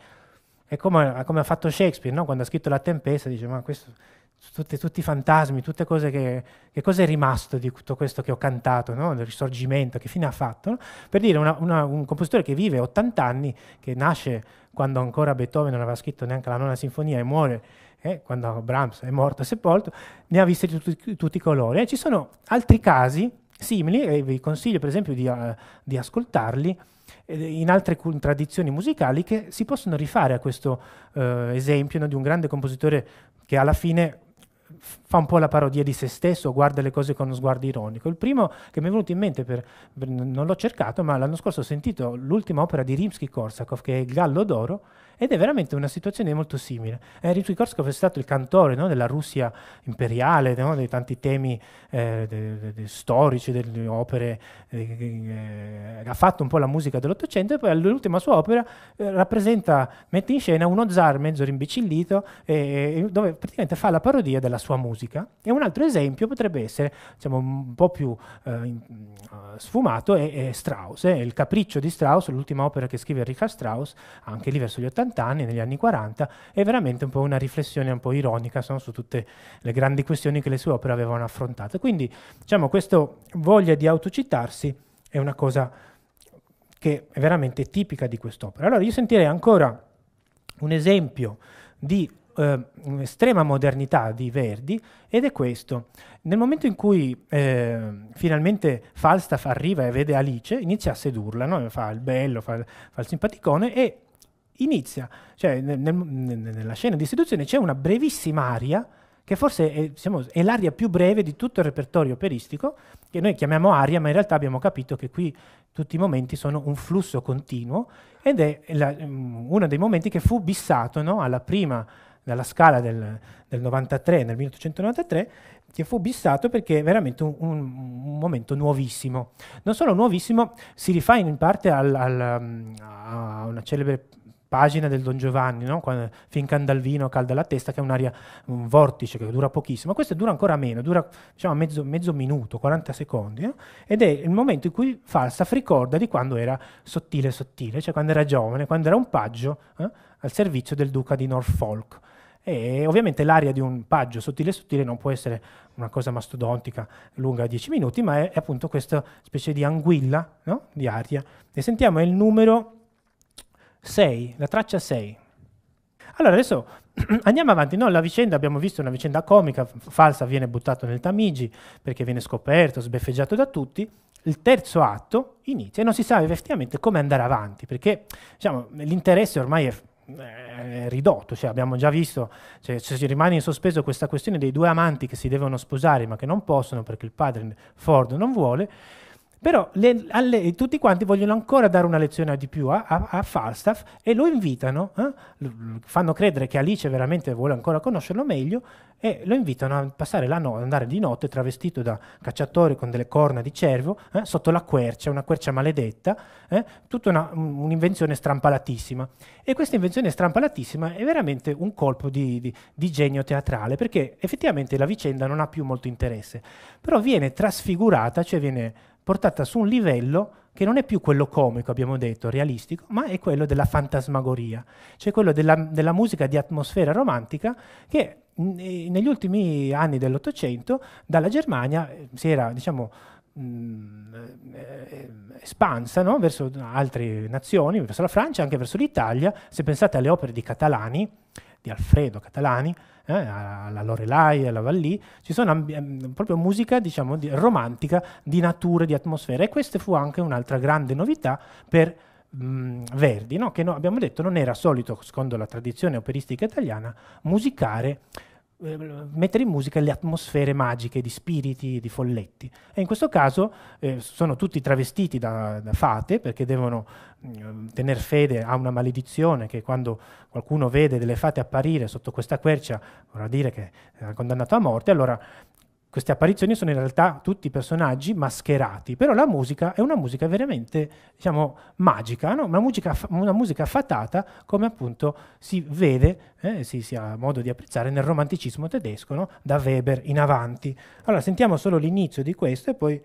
è come, come ha fatto Shakespeare, quando ha scritto La Tempesta, dice, ma questo tutti, tutti i fantasmi, tutte cose che, che cosa è rimasto di tutto questo che ho cantato, no? il risorgimento, che fine ha fatto? No? Per dire, una, una, un compositore che vive 80 anni, che nasce quando ancora Beethoven non aveva scritto neanche la nona sinfonia e muore eh, quando Brahms è morto e sepolto, ne ha visti tutti, tutti i colori. E ci sono altri casi simili, e vi consiglio per esempio di, uh, di ascoltarli, eh, in altre tradizioni musicali che si possono rifare a questo eh, esempio no, di un grande compositore che alla fine fa un po' la parodia di se stesso, guarda le cose con uno sguardo ironico. Il primo che mi è venuto in mente, per, per, non l'ho cercato, ma l'anno scorso ho sentito l'ultima opera di Rimsky-Korsakov, che è Il Gallo d'Oro, ed è veramente una situazione molto simile. Eh, Rimsky-Korsakov è stato il cantore no, della Russia imperiale, no, dei tanti temi eh, de, de, de storici, delle opere, eh, eh ha fatto un po' la musica dell'Ottocento e poi all'ultima sua opera eh, rappresenta, mette in scena uno zar mezzo rimbecillito, eh, dove praticamente fa la parodia della sua musica. E un altro esempio potrebbe essere diciamo, un po' più eh, eh, sfumato è, è Strauss, eh, il capriccio di Strauss, l'ultima opera che scrive Richard Strauss, anche lì verso gli 80 anni, negli anni 40, è veramente un po' una riflessione un po' ironica sono, su tutte le grandi questioni che le sue opere avevano affrontato. Quindi diciamo, questa voglia di autocitarsi è una cosa che è veramente tipica di quest'opera. Allora io sentirei ancora un esempio di eh, estrema modernità di Verdi ed è questo. Nel momento in cui eh, finalmente Falstaff arriva e vede Alice, inizia a sedurla, no? fa il bello, fa, fa il simpaticone e inizia, cioè nel, nel, nella scena di seduzione c'è una brevissima aria che forse è, diciamo, è, l'aria più breve di tutto il repertorio operistico, che noi chiamiamo aria, ma in realtà abbiamo capito che qui tutti i momenti sono un flusso continuo ed è la, mm, uno dei momenti che fu bissato no? alla prima dalla scala del, del 93, nel 1893, che fu bissato perché è veramente un, un, un, momento nuovissimo. Non solo nuovissimo, si rifà in parte al, al, a una celebre pagina del Don Giovanni, no? Quando, fincan dal calda la testa, che è un'aria, un vortice che dura pochissimo, questo dura ancora meno, dura diciamo mezzo, mezzo minuto, 40 secondi, no? ed è il momento in cui Falstaff ricorda di quando era sottile sottile, cioè quando era giovane, quando era un paggio eh? al servizio del duca di Norfolk e ovviamente l'aria di un paggio sottile sottile non può essere una cosa mastodontica lunga 10 minuti, ma è, è appunto questa specie di anguilla no? di aria. E sentiamo il numero 6, la traccia 6. Allora adesso andiamo avanti, no, la vicenda abbiamo visto una vicenda comica, falsa viene buttato nel Tamigi perché viene scoperto, sbeffeggiato da tutti, il terzo atto inizia e non si sa effettivamente come andare avanti perché diciamo, l'interesse ormai è eh, ridotto, cioè, abbiamo già visto, cioè, cioè, rimane in sospeso questa questione dei due amanti che si devono sposare ma che non possono perché il padre Ford non vuole però le, alle, tutti quanti vogliono ancora dare una lezione di più a, a, a Falstaff e lo invitano, eh? fanno credere che Alice veramente vuole ancora conoscerlo meglio e lo invitano a passare la notte, andare di notte travestito da cacciatore con delle corna di cervo eh? sotto la quercia, una quercia maledetta, eh? tutta una, un'invenzione strampalatissima. E questa invenzione strampalatissima è veramente un colpo di, di, di genio teatrale perché effettivamente la vicenda non ha più molto interesse, però viene trasfigurata, cioè viene portata su un livello che non è più quello comico, abbiamo detto, realistico, ma è quello della fantasmagoria, cioè quello della, della musica di atmosfera romantica che mm, eh, negli ultimi anni dell'Ottocento dalla Germania eh, si era, diciamo, mh, mm, eh, espansa no? verso altre nazioni, verso la Francia, anche verso l'Italia. Se pensate alle opere di Catalani, di Alfredo Catalani, eh, alla Lorelai, alla Vallì, ci sono ambi- ehm, proprio musica diciamo, di, romantica di nature, di atmosfera e questa fu anche un'altra grande novità per mh, Verdi, no? che no, abbiamo detto non era solito, secondo la tradizione operistica italiana, musicare eh, mettere in musica le atmosfere magiche di spiriti, di folletti. E in questo caso eh, sono tutti travestiti da, da fate perché devono mh, mm, tener fede a una maledizione che quando qualcuno vede delle fate apparire sotto questa quercia vorrà dire che è condannato a morte, allora queste apparizioni sono in realtà tutti personaggi mascherati, però la musica è una musica veramente, diciamo, magica, no? una, musica, una, musica fatata come appunto si vede, eh, si, si, ha modo di apprezzare nel romanticismo tedesco, no? da Weber in avanti. Allora sentiamo solo l'inizio di questo e poi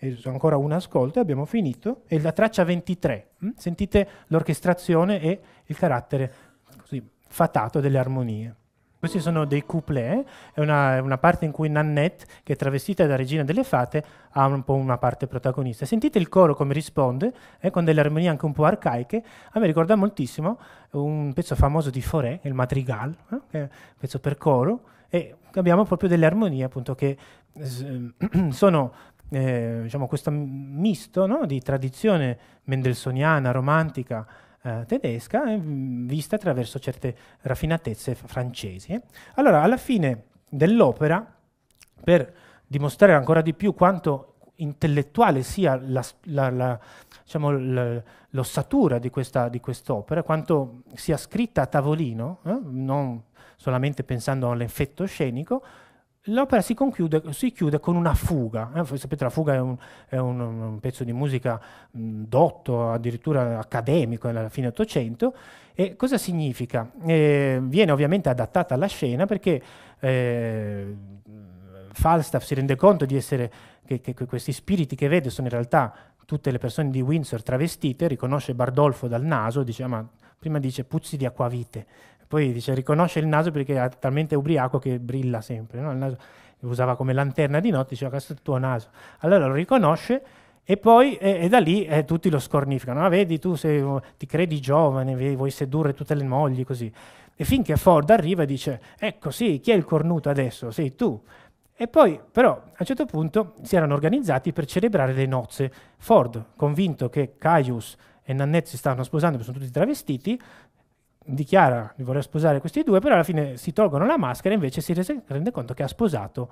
eh, ancora un ascolto e abbiamo finito, è la traccia 23, hm? sentite l'orchestrazione e il carattere così, fatato delle armonie. Questi sono dei couplet, è una, una, parte in cui Nannette, che è travestita da regina delle fate, ha un po' una parte protagonista. Sentite il coro come risponde, eh, con delle armonie anche un po' arcaiche, a me ricorda moltissimo un pezzo famoso di Forè, il Madrigal, eh, che è un pezzo per coro, e abbiamo proprio delle armonie appunto che eh, sono eh, diciamo, questo misto no? di tradizione mendelssohniana, romantica, eh, tedesca, eh, vista attraverso certe raffinatezze francesi. Eh. Allora, alla fine dell'opera, per dimostrare ancora di più quanto intellettuale sia la, la, la, diciamo, l'ossatura di, questa, di, quest'opera, quanto sia scritta a tavolino, eh, non solamente pensando all'effetto scenico, L'opera si, conclude, si chiude con una fuga, eh, sapete la fuga è un, è un, un pezzo di musica mh, mm, dotto, addirittura accademico alla fine dell'Ottocento. e cosa significa? Eh, viene ovviamente adattata alla scena perché eh, Falstaff si rende conto di essere, che, che, che questi spiriti che vede sono in realtà tutte le persone di Windsor travestite, riconosce Bardolfo dal naso, dice, ah, ma prima dice puzzi di acquavite, poi dice, riconosce il naso perché è talmente ubriaco che brilla sempre, no? il naso usava come lanterna di notte, diceva questo è il tuo naso. Allora lo riconosce e poi e, e da lì eh, tutti lo scornificano, ah, vedi tu se, oh, ti credi giovane, vuoi sedurre tutte le mogli, così. E finché Ford arriva e dice, ecco sì, chi è il cornuto adesso? Sei tu. E poi, però, a un certo punto si erano organizzati per celebrare le nozze. Ford, convinto che Caius e Nannette si stavano sposando, sono tutti travestiti, dichiara di voler sposare questi due, però alla fine si tolgono la maschera e invece si rese- rende conto che ha sposato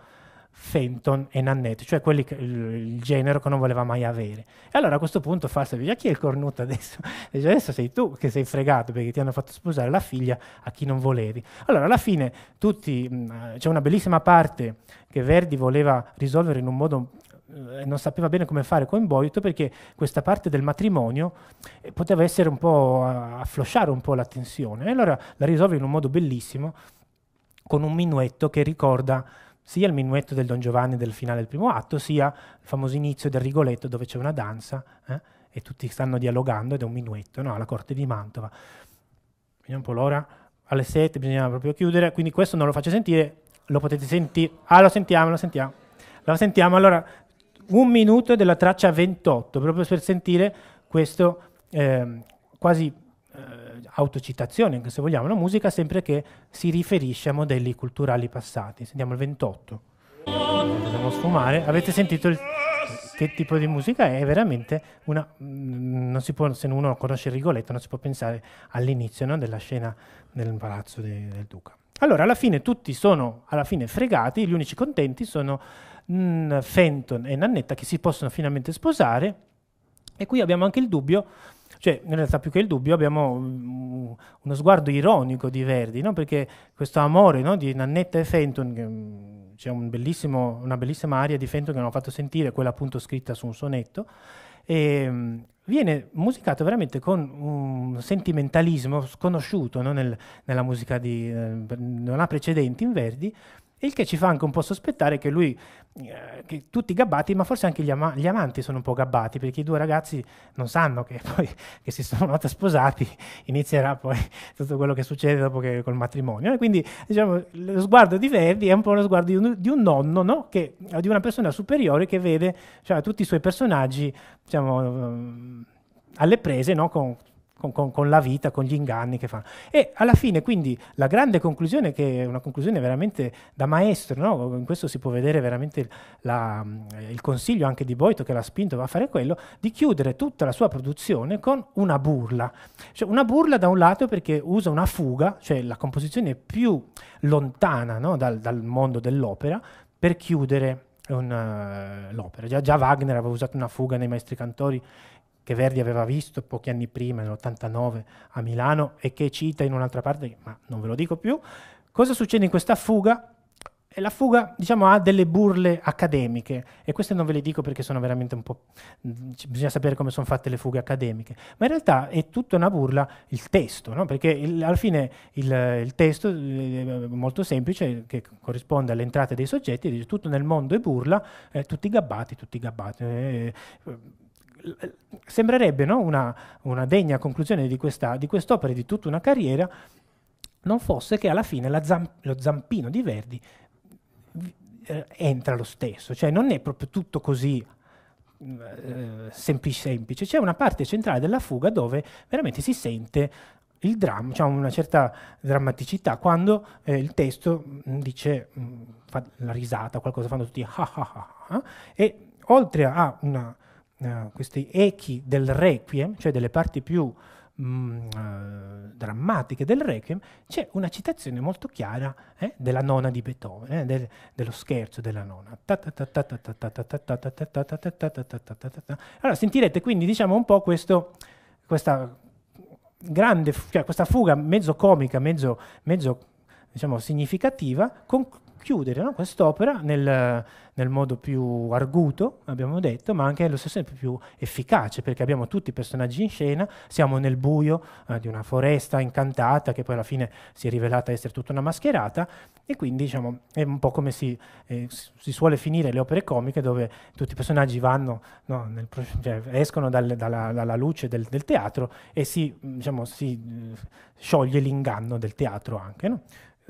Fenton e Nannette, cioè quelli che, il, il, genero che non voleva mai avere. E allora a questo punto fa sapere, chi è il cornuto adesso? Dice, adesso sei tu che sei fregato perché ti hanno fatto sposare la figlia a chi non volevi. Allora alla fine tutti, mh, c'è una bellissima parte che Verdi voleva risolvere in un modo eh, non sapeva bene come fare con Boito perché questa parte del matrimonio eh, poteva essere un po' a, afflosciare un po' la tensione. E allora la risolve in un modo bellissimo con un minuetto che ricorda sia il minuetto del Don Giovanni del finale del primo atto, sia il famoso inizio del Rigoletto dove c'è una danza eh, e tutti stanno dialogando ed è un minuetto no? alla corte di Mantova. Vediamo un po' l'ora. Alle 7 bisognava proprio chiudere, quindi questo non lo faccio sentire, lo potete sentire. Ah, lo sentiamo, lo sentiamo. Lo sentiamo, allora un minuto della traccia 28, proprio per sentire questa eh, quasi eh, autocitazione, anche se vogliamo, una musica sempre che si riferisce a modelli culturali passati. Sentiamo il 28. Possiamo sfumare. Avete sentito il, che tipo di musica è? È veramente una... Mm, può, se uno conosce Rigoletto non si può pensare all'inizio no, della scena nel palazzo de, del duca. Allora, alla fine tutti sono alla fine fregati, gli unici contenti sono mh, Fenton e Nannetta che si possono finalmente sposare e qui abbiamo anche il dubbio cioè in realtà più che il dubbio abbiamo um, uno sguardo ironico di Verdi, no? perché questo amore no? di Nannetta e Fenton, che, um, c'è un una bellissima aria di Fenton che hanno fatto sentire, quella appunto scritta su un sonetto, e, um, viene musicato veramente con un sentimentalismo sconosciuto no? Nel, nella musica di... Eh, non ha precedenti in Verdi, il che ci fa anche un po' sospettare che lui, eh, che tutti gabbati, ma forse anche gli, ama- gli, amanti sono un po' gabbati, perché i due ragazzi non sanno che poi che si sono nota sposati, inizierà poi tutto quello che succede dopo che col matrimonio. E quindi diciamo, lo sguardo di Verdi è un po' lo sguardo di un, di un nonno, no? che, di una persona superiore che vede cioè, tutti i suoi personaggi, diciamo, mm, alle prese no? con con, con, con, la vita, con gli inganni che fanno. E alla fine, quindi, la grande conclusione, che è una conclusione veramente da maestro, no? in questo si può vedere veramente la, eh, il consiglio anche di Boito che l'ha spinto a fare quello, di chiudere tutta la sua produzione con una burla. Cioè, una burla da un lato perché usa una fuga, cioè la composizione più lontana no? dal, dal mondo dell'opera, per chiudere un, uh, l'opera. Già, già, Wagner aveva usato una fuga nei maestri cantori che Verdi aveva visto pochi anni prima, nell'89 a Milano, e che cita in un'altra parte, ma non ve lo dico più. Cosa succede in questa fuga? E la fuga diciamo, ha delle burle accademiche e queste non ve le dico perché sono veramente un po'... bisogna sapere come sono fatte le fughe accademiche, ma in realtà è tutta una burla il testo, no? perché il, alla fine il, il, testo eh, è molto semplice, che corrisponde alle entrate dei soggetti, dice tutto nel mondo è burla, eh, tutti gabbati, tutti gabbati. Eh, eh, sembrerebbe no, una, una, degna conclusione di, questa, di quest'opera e di tutta una carriera, non fosse che alla fine zamp- lo zampino di Verdi eh, entra lo stesso, cioè non è proprio tutto così eh, semplice, semplice, c'è una parte centrale della fuga dove veramente si sente il dramma, cioè una certa drammaticità, quando eh, il testo mm, dice, mh, mm, fa la risata, qualcosa fanno tutti ah ah ah, ah e oltre a una questi echi del Requiem, cioè delle parti più mh, drammatiche del Requiem, c'è una citazione molto chiara eh, della nona di Beethoven, eh, del, dello scherzo della nona. Allora sentirete quindi diciamo un po' questo, questa grande, cioè questa fuga mezzo comica, mezzo, mezzo diciamo, significativa, con, chiudere no? quest'opera nel, nel, modo più arguto, abbiamo detto, ma anche allo stesso tempo più efficace, perché abbiamo tutti i personaggi in scena, siamo nel buio eh, di una foresta incantata che poi alla fine si è rivelata essere tutta una mascherata e quindi diciamo, è un po' come si, eh, si, suole finire le opere comiche dove tutti i personaggi vanno, no, nel, cioè, escono dal, dalla, dalla, luce del, del, teatro e si, diciamo, si eh, scioglie l'inganno del teatro anche. No?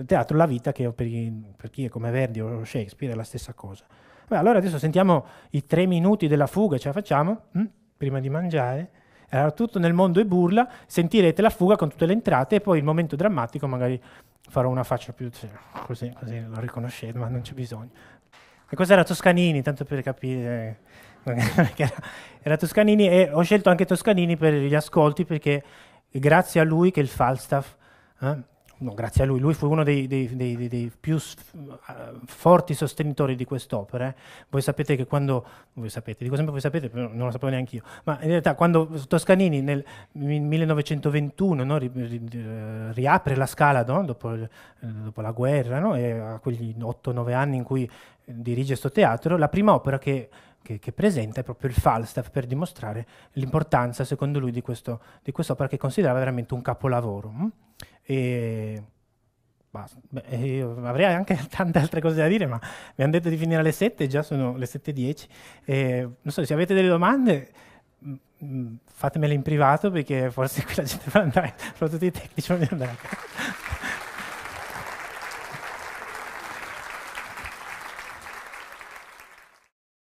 il teatro, la vita, che per chi, per chi, è come Verdi o Shakespeare è la stessa cosa. Beh, allora adesso sentiamo i tre minuti della fuga, ce la facciamo? Mm? Prima di mangiare? Allora, tutto nel mondo è burla, sentirete la fuga con tutte le entrate e poi il momento drammatico magari farò una faccia più così, così lo riconoscete, ma non c'è bisogno. E cos'era Toscanini, tanto per capire... Eh, era, era Toscanini e ho scelto anche Toscanini per gli ascolti perché grazie a lui che il Falstaff eh, no, grazie a lui, lui fu uno dei, dei, dei, dei più uh, forti sostenitori di quest'opera. Eh. Voi sapete che quando, voi sapete, dico sempre voi sapete, non lo sapevo neanche io, ma in realtà quando Toscanini nel 1921 no, ri, ri, ri, eh, riapre la scala no, dopo, dopo, la guerra, e a quegli 8-9 anni in cui dirige questo teatro, la prima opera che che, che, presenta è proprio il Falstaff per dimostrare l'importanza, secondo lui, di, questo, di quest'opera che considerava veramente un capolavoro. Mm? E Basta. Beh, avrei anche tante altre cose da dire, ma mi hanno detto di finire alle 7, già sono le 7.10. Eh, non so, se avete delle domande mm, mm, fatemele in privato perché forse qui la gente va andare, soprattutto i tecnici vanno andare.